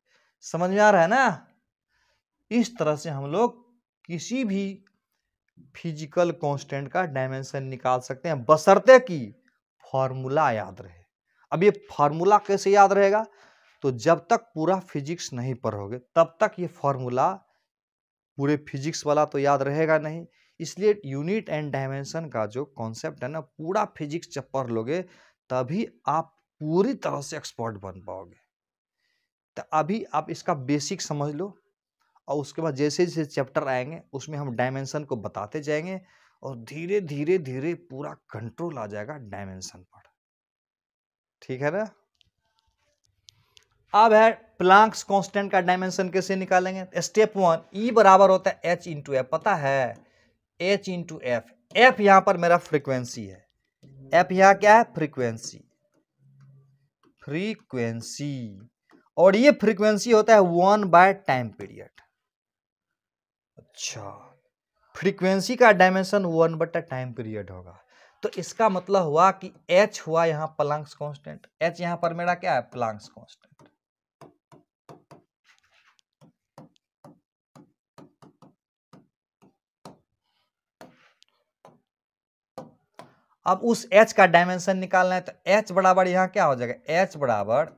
समझ में आ रहा है ना इस तरह से हम लोग किसी भी फिजिकल कांस्टेंट का डायमेंशन निकाल सकते हैं बसरते कि फॉर्मूला याद रहे अब ये फॉर्मूला कैसे याद रहेगा तो जब तक पूरा फिजिक्स नहीं पढ़ोगे तब तक ये फॉर्मूला पूरे फिजिक्स वाला तो याद रहेगा नहीं इसलिए यूनिट एंड डायमेंशन का जो कॉन्सेप्ट है ना पूरा फिजिक्स जब पढ़ लोगे तभी आप पूरी तरह से एक्सपर्ट बन पाओगे तो अभी आप इसका बेसिक समझ लो और उसके बाद जैसे जैसे चैप्टर आएंगे उसमें हम डायमेंशन को बताते जाएंगे और धीरे धीरे धीरे पूरा कंट्रोल आ जाएगा डायमेंशन पर ठीक है ना अब है प्लांक्स कांस्टेंट का डायमेंशन कैसे निकालेंगे स्टेप वन ई बराबर होता है एच इंटू एफ पता है एच इंटू एफ एफ यहां पर मेरा फ्रीक्वेंसी है एफ यहां क्या है फ्रीक्वेंसी फ्रीक्वेंसी और ये फ्रीक्वेंसी होता है वन बाय टाइम पीरियड अच्छा फ्रीक्वेंसी का डायमेंशन वन बटा टाइम पीरियड होगा तो इसका मतलब हुआ कि एच हुआ यहाँ प्लांक्स कांस्टेंट एच यहाँ पर मेरा क्या है प्लांक्स कांस्टेंट अब उस एच का डायमेंशन निकालना है तो एच बराबर यहाँ क्या हो जाएगा एच बराबर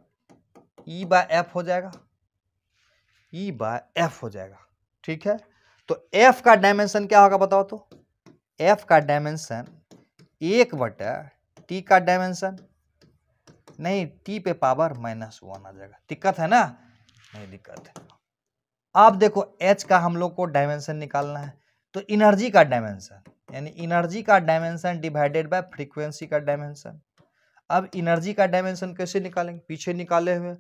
ई बाय एफ हो जाएगा ई बाय एफ हो जाएगा ठीक है तो एफ का डायमेंशन क्या होगा बताओ तो एफ का डायमेंशन एक बटा टी का डायमेंशन नहीं टी पे पावर माइनस वन आ जाएगा दिक्कत है ना नहीं दिक्कत है अब देखो एच का हम लोग को डायमेंशन निकालना है तो इनर्जी का डायमेंशन यानी इनर्जी का डायमेंशन डिवाइडेड बाय फ्रीक्वेंसी का डायमेंशन अब इनर्जी का डायमेंशन कैसे निकालेंगे पीछे निकाले हुए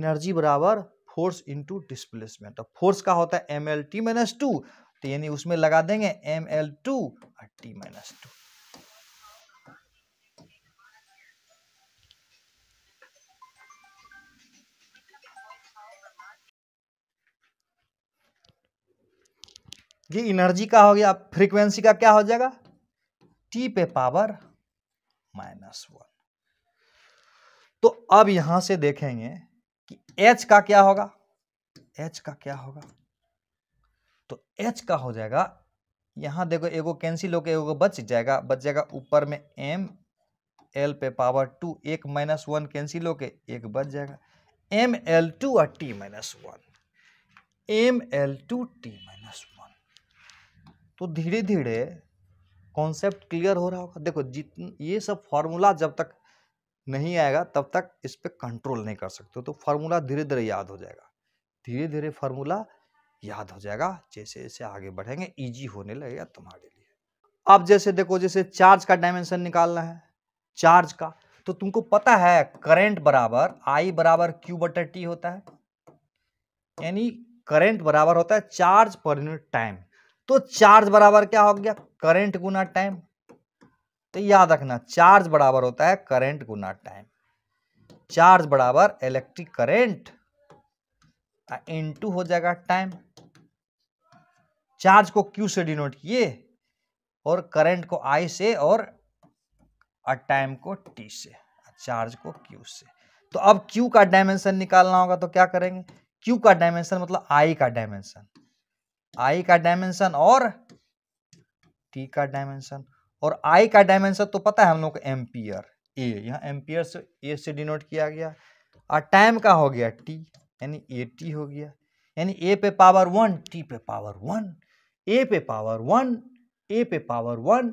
इनर्जी बराबर फोर्स इंटू डिस्प्लेसमेंट तो फोर्स का होता है M L T minus two तो यानी उसमें लगा देंगे एम एल टू और टी माइनस टू ये एनर्जी का हो गया फ्रीक्वेंसी का क्या हो जाएगा टी पे पावर माइनस वन तो अब यहां से देखेंगे कि एच का क्या होगा एच का क्या होगा तो एच का हो जाएगा यहां देखो एगो कैंसिल होकर एगो बच जाएगा बच जाएगा ऊपर में एम एल पे पावर टू एक माइनस वन कैंसिल होके एक बच जाएगा एम एल टू और T minus one M L two T minus one तो धीरे धीरे कॉन्सेप्ट क्लियर हो रहा होगा देखो जितन ये सब फॉर्मूला जब तक नहीं आएगा तब तक इस पर कंट्रोल नहीं कर सकते तो फार्मूला धीरे धीरे याद हो जाएगा धीरे धीरे फार्मूला याद हो जाएगा जैसे जैसे आगे बढ़ेंगे इजी होने लगेगा तुम्हारे लिए अब जैसे देखो जैसे चार्ज का डायमेंशन निकालना है चार्ज का तो तुमको पता है करंट बराबर आई बराबर क्यू बटर टी होता है यानी करंट बराबर होता है चार्ज पर यूनिट टाइम तो चार्ज बराबर क्या हो गया करंट गुना टाइम तो याद रखना चार्ज बराबर होता है करंट गुना टाइम चार्ज बराबर इलेक्ट्रिक करंट टू हो जाएगा टाइम चार्ज को क्यू से डिनोट किए और करंट को आई से और टाइम को टी से चार्ज को क्यू से तो अब क्यू का डायमेंशन निकालना होगा तो क्या करेंगे क्यू का डायमेंशन मतलब आई का डायमेंशन आई का डायमेंशन और टी का डायमेंशन और आई का डायमेंशन तो पता है हम लोग को एम्पियर ए यहाँ एम्पियर से ए से डिनोट किया गया और टाइम का हो गया टी यानी ए टी हो गया यानी ए पे पावर वन टी पे पावर वन ए पे पावर वन ए पे पावर वन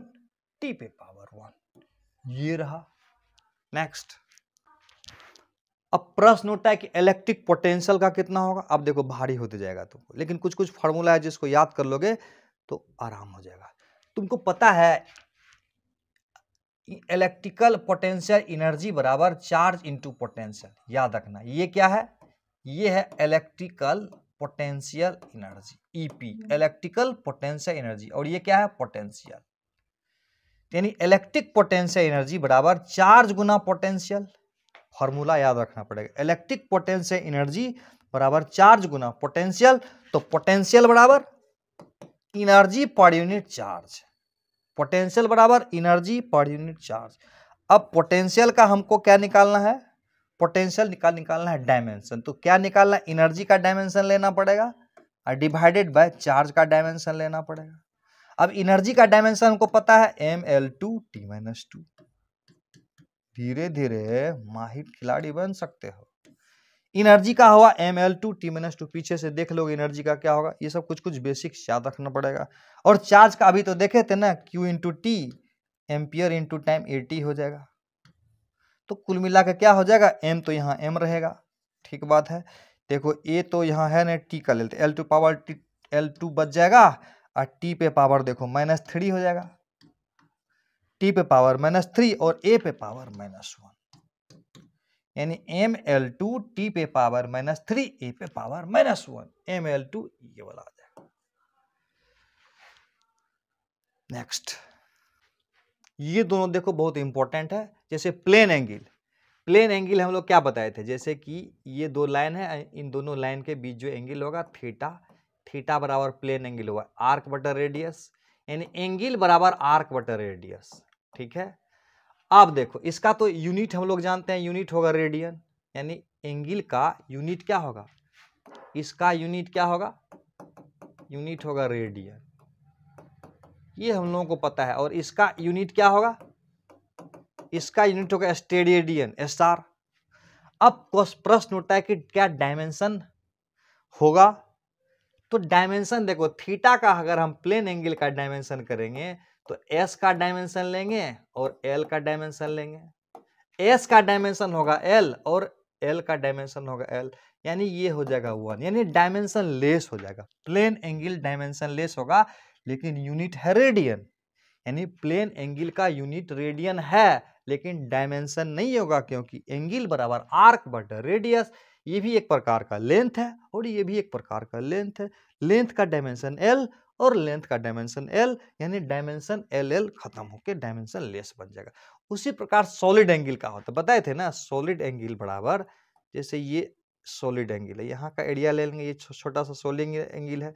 टी पे पावर वन ये रहा नेक्स्ट अब प्रश्न उठता है कि इलेक्ट्रिक पोटेंशियल का कितना होगा अब देखो भारी होते जाएगा तुमको लेकिन कुछ कुछ फॉर्मूला है जिसको याद कर लोगे तो आराम हो जाएगा तुमको पता है इलेक्ट्रिकल पोटेंशियल एनर्जी बराबर चार्ज इंटू पोटेंशियल याद रखना ये क्या है ये है electrical potential energy EP electrical potential energy और ये क्या है पोटेंशियल यानी इलेक्ट्रिक पोटेंशियल एनर्जी बराबर चार्ज गुना पोटेंशियल फॉर्मूला याद रखना पड़ेगा इलेक्ट्रिक पोटेंशियल एनर्जी बराबर चार्ज गुना पोटेंशियल तो पोटेंशियल बराबर इनर्जी पर यूनिट चार्ज पोटेंशियल बराबर इनर्जी पर यूनिट चार्ज अब पोटेंशियल का हमको क्या निकालना है पोटेंशियल निकाल निकालना है डायमेंशन तो क्या निकालना एनर्जी का डायमेंशन लेना पड़ेगा और डिवाइडेड बाय चार्ज का डायमेंशन लेना पड़ेगा अब एनर्जी का डायमेंशन हमको पता है M L two T minus two धीरे धीरे माहिर खिलाड़ी बन सकते हो एनर्जी का हुआ M L two T minus two पीछे से देख लोगे एनर्जी का क्या होगा ये सब कुछ कुछ बेसिक याद रखना पड़ेगा और चार्ज का अभी तो देखे थे ना Q into T ampere into time A T हो जाएगा तो कुल मिला के क्या हो जाएगा एम तो यहाँ एम रहेगा ठीक बात है देखो ए तो यहाँ है ना टी का लेते L two power T L two बच जाएगा और टी पे पावर देखो माइनस थ्री हो जाएगा टी पे पावर माइनस थ्री और ए पे पावर माइनस वन यानी एम एल टू टी पे पावर माइनस थ्री ए पे power minus one M L two ये वाला आ जाएगा नेक्स्ट ये दोनों देखो बहुत इंपॉर्टेंट है जैसे प्लेन एंगल प्लेन एंगल हम लोग क्या बताए थे जैसे कि ये दो लाइन है इन दोनों लाइन के बीच जो एंगल होगा थीटा थीटा बराबर प्लेन एंगल होगा आर्क बटर रेडियस यानी एंगल बराबर आर्क बटर रेडियस ठीक है अब देखो इसका तो यूनिट हम लोग जानते हैं यूनिट होगा रेडियन यानी एंगल का यूनिट क्या होगा इसका यूनिट क्या होगा यूनिट होगा रेडियन ये हम लोगों को पता है और इसका यूनिट क्या होगा इसका यूनिट होगा स्टेडियडियन स्टार अब प्रश्न उठता है कि क्या डायमेंशन होगा तो डायमेंशन देखो थीटा का अगर हम प्लेन एंगल का डायमेंशन करेंगे तो एस का डायमेंशन लेंगे और एल का डायमेंशन लेंगे एस का डायमेंशन होगा एल और एल का डायमेंशन होगा एल यानी ये हो जाएगा वन यानी डायमेंशन लेस हो जाएगा प्लेन एंगल डायमेंशन लेस होगा लेकिन यूनिट है रेडियन यानी प्लेन एंगल का यूनिट रेडियन है लेकिन डायमेंशन नहीं होगा क्योंकि एंगल बराबर आर्क बट रेडियस ये भी एक प्रकार का लेंथ है और ये भी एक प्रकार का लेंथ है लेंथ का डायमेंशन एल और लेंथ का डायमेंशन एल यानी डायमेंशन एल एल खत्म होकर डायमेंशन लेस बन जाएगा उसी प्रकार सॉलिड एंगल का होता है बताए थे ना सॉलिड एंगल बराबर जैसे ये सॉलिड एंगल है यहाँ का एरिया ले लेंगे ये छोटा सा सॉलिड एंगल है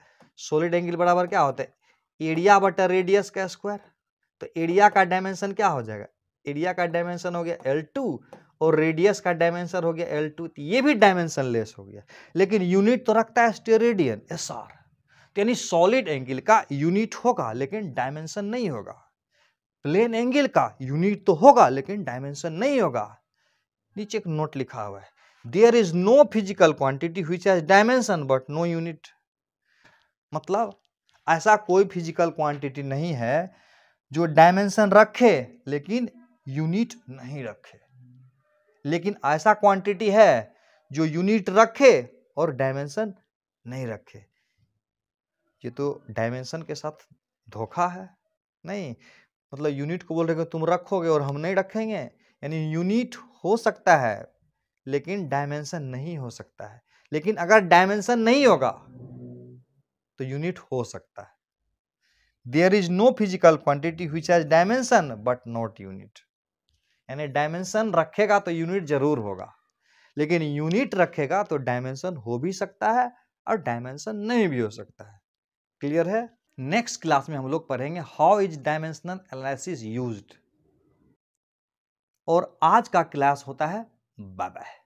सॉलिड एंगल बराबर क्या होता है एरिया बटा रेडियस का स्क्वायर तो एरिया का डायमेंशन क्या हो जाएगा एरिया का डायमेंशन हो गया एल टू और रेडियस का डायमेंशन हो गया एल टू ये भी डायमेंशन लेस हो गया लेकिन यूनिट तो रखता है स्टेरेडियन एस आर यानी सॉलिड एंगल का यूनिट होगा लेकिन डायमेंशन नहीं होगा प्लेन एंगल का यूनिट तो होगा लेकिन डायमेंशन नहीं होगा नीचे एक नोट लिखा हुआ है there is no physical quantity हुई as dimension but no unit मतलब ऐसा कोई फिजिकल क्वांटिटी नहीं है जो डायमेंशन रखे लेकिन यूनिट नहीं रखे लेकिन ऐसा क्वांटिटी है जो यूनिट रखे और डायमेंशन नहीं रखे ये तो डायमेंशन के साथ धोखा है नहीं मतलब यूनिट को बोल रहे हो तुम रखोगे और हम नहीं रखेंगे यानी यूनिट हो सकता है लेकिन डायमेंशन नहीं हो सकता है लेकिन अगर डायमेंशन नहीं होगा तो यूनिट हो सकता है there is no physical quantity which has dimension but not unit यानी डायमेंशन रखेगा तो यूनिट जरूर होगा लेकिन यूनिट रखेगा तो डायमेंशन हो भी सकता है और डायमेंशन नहीं भी हो सकता है क्लियर है नेक्स्ट क्लास में हम लोग पढ़ेंगे how is dimensional analysis used और आज का क्लास होता है बाय बाय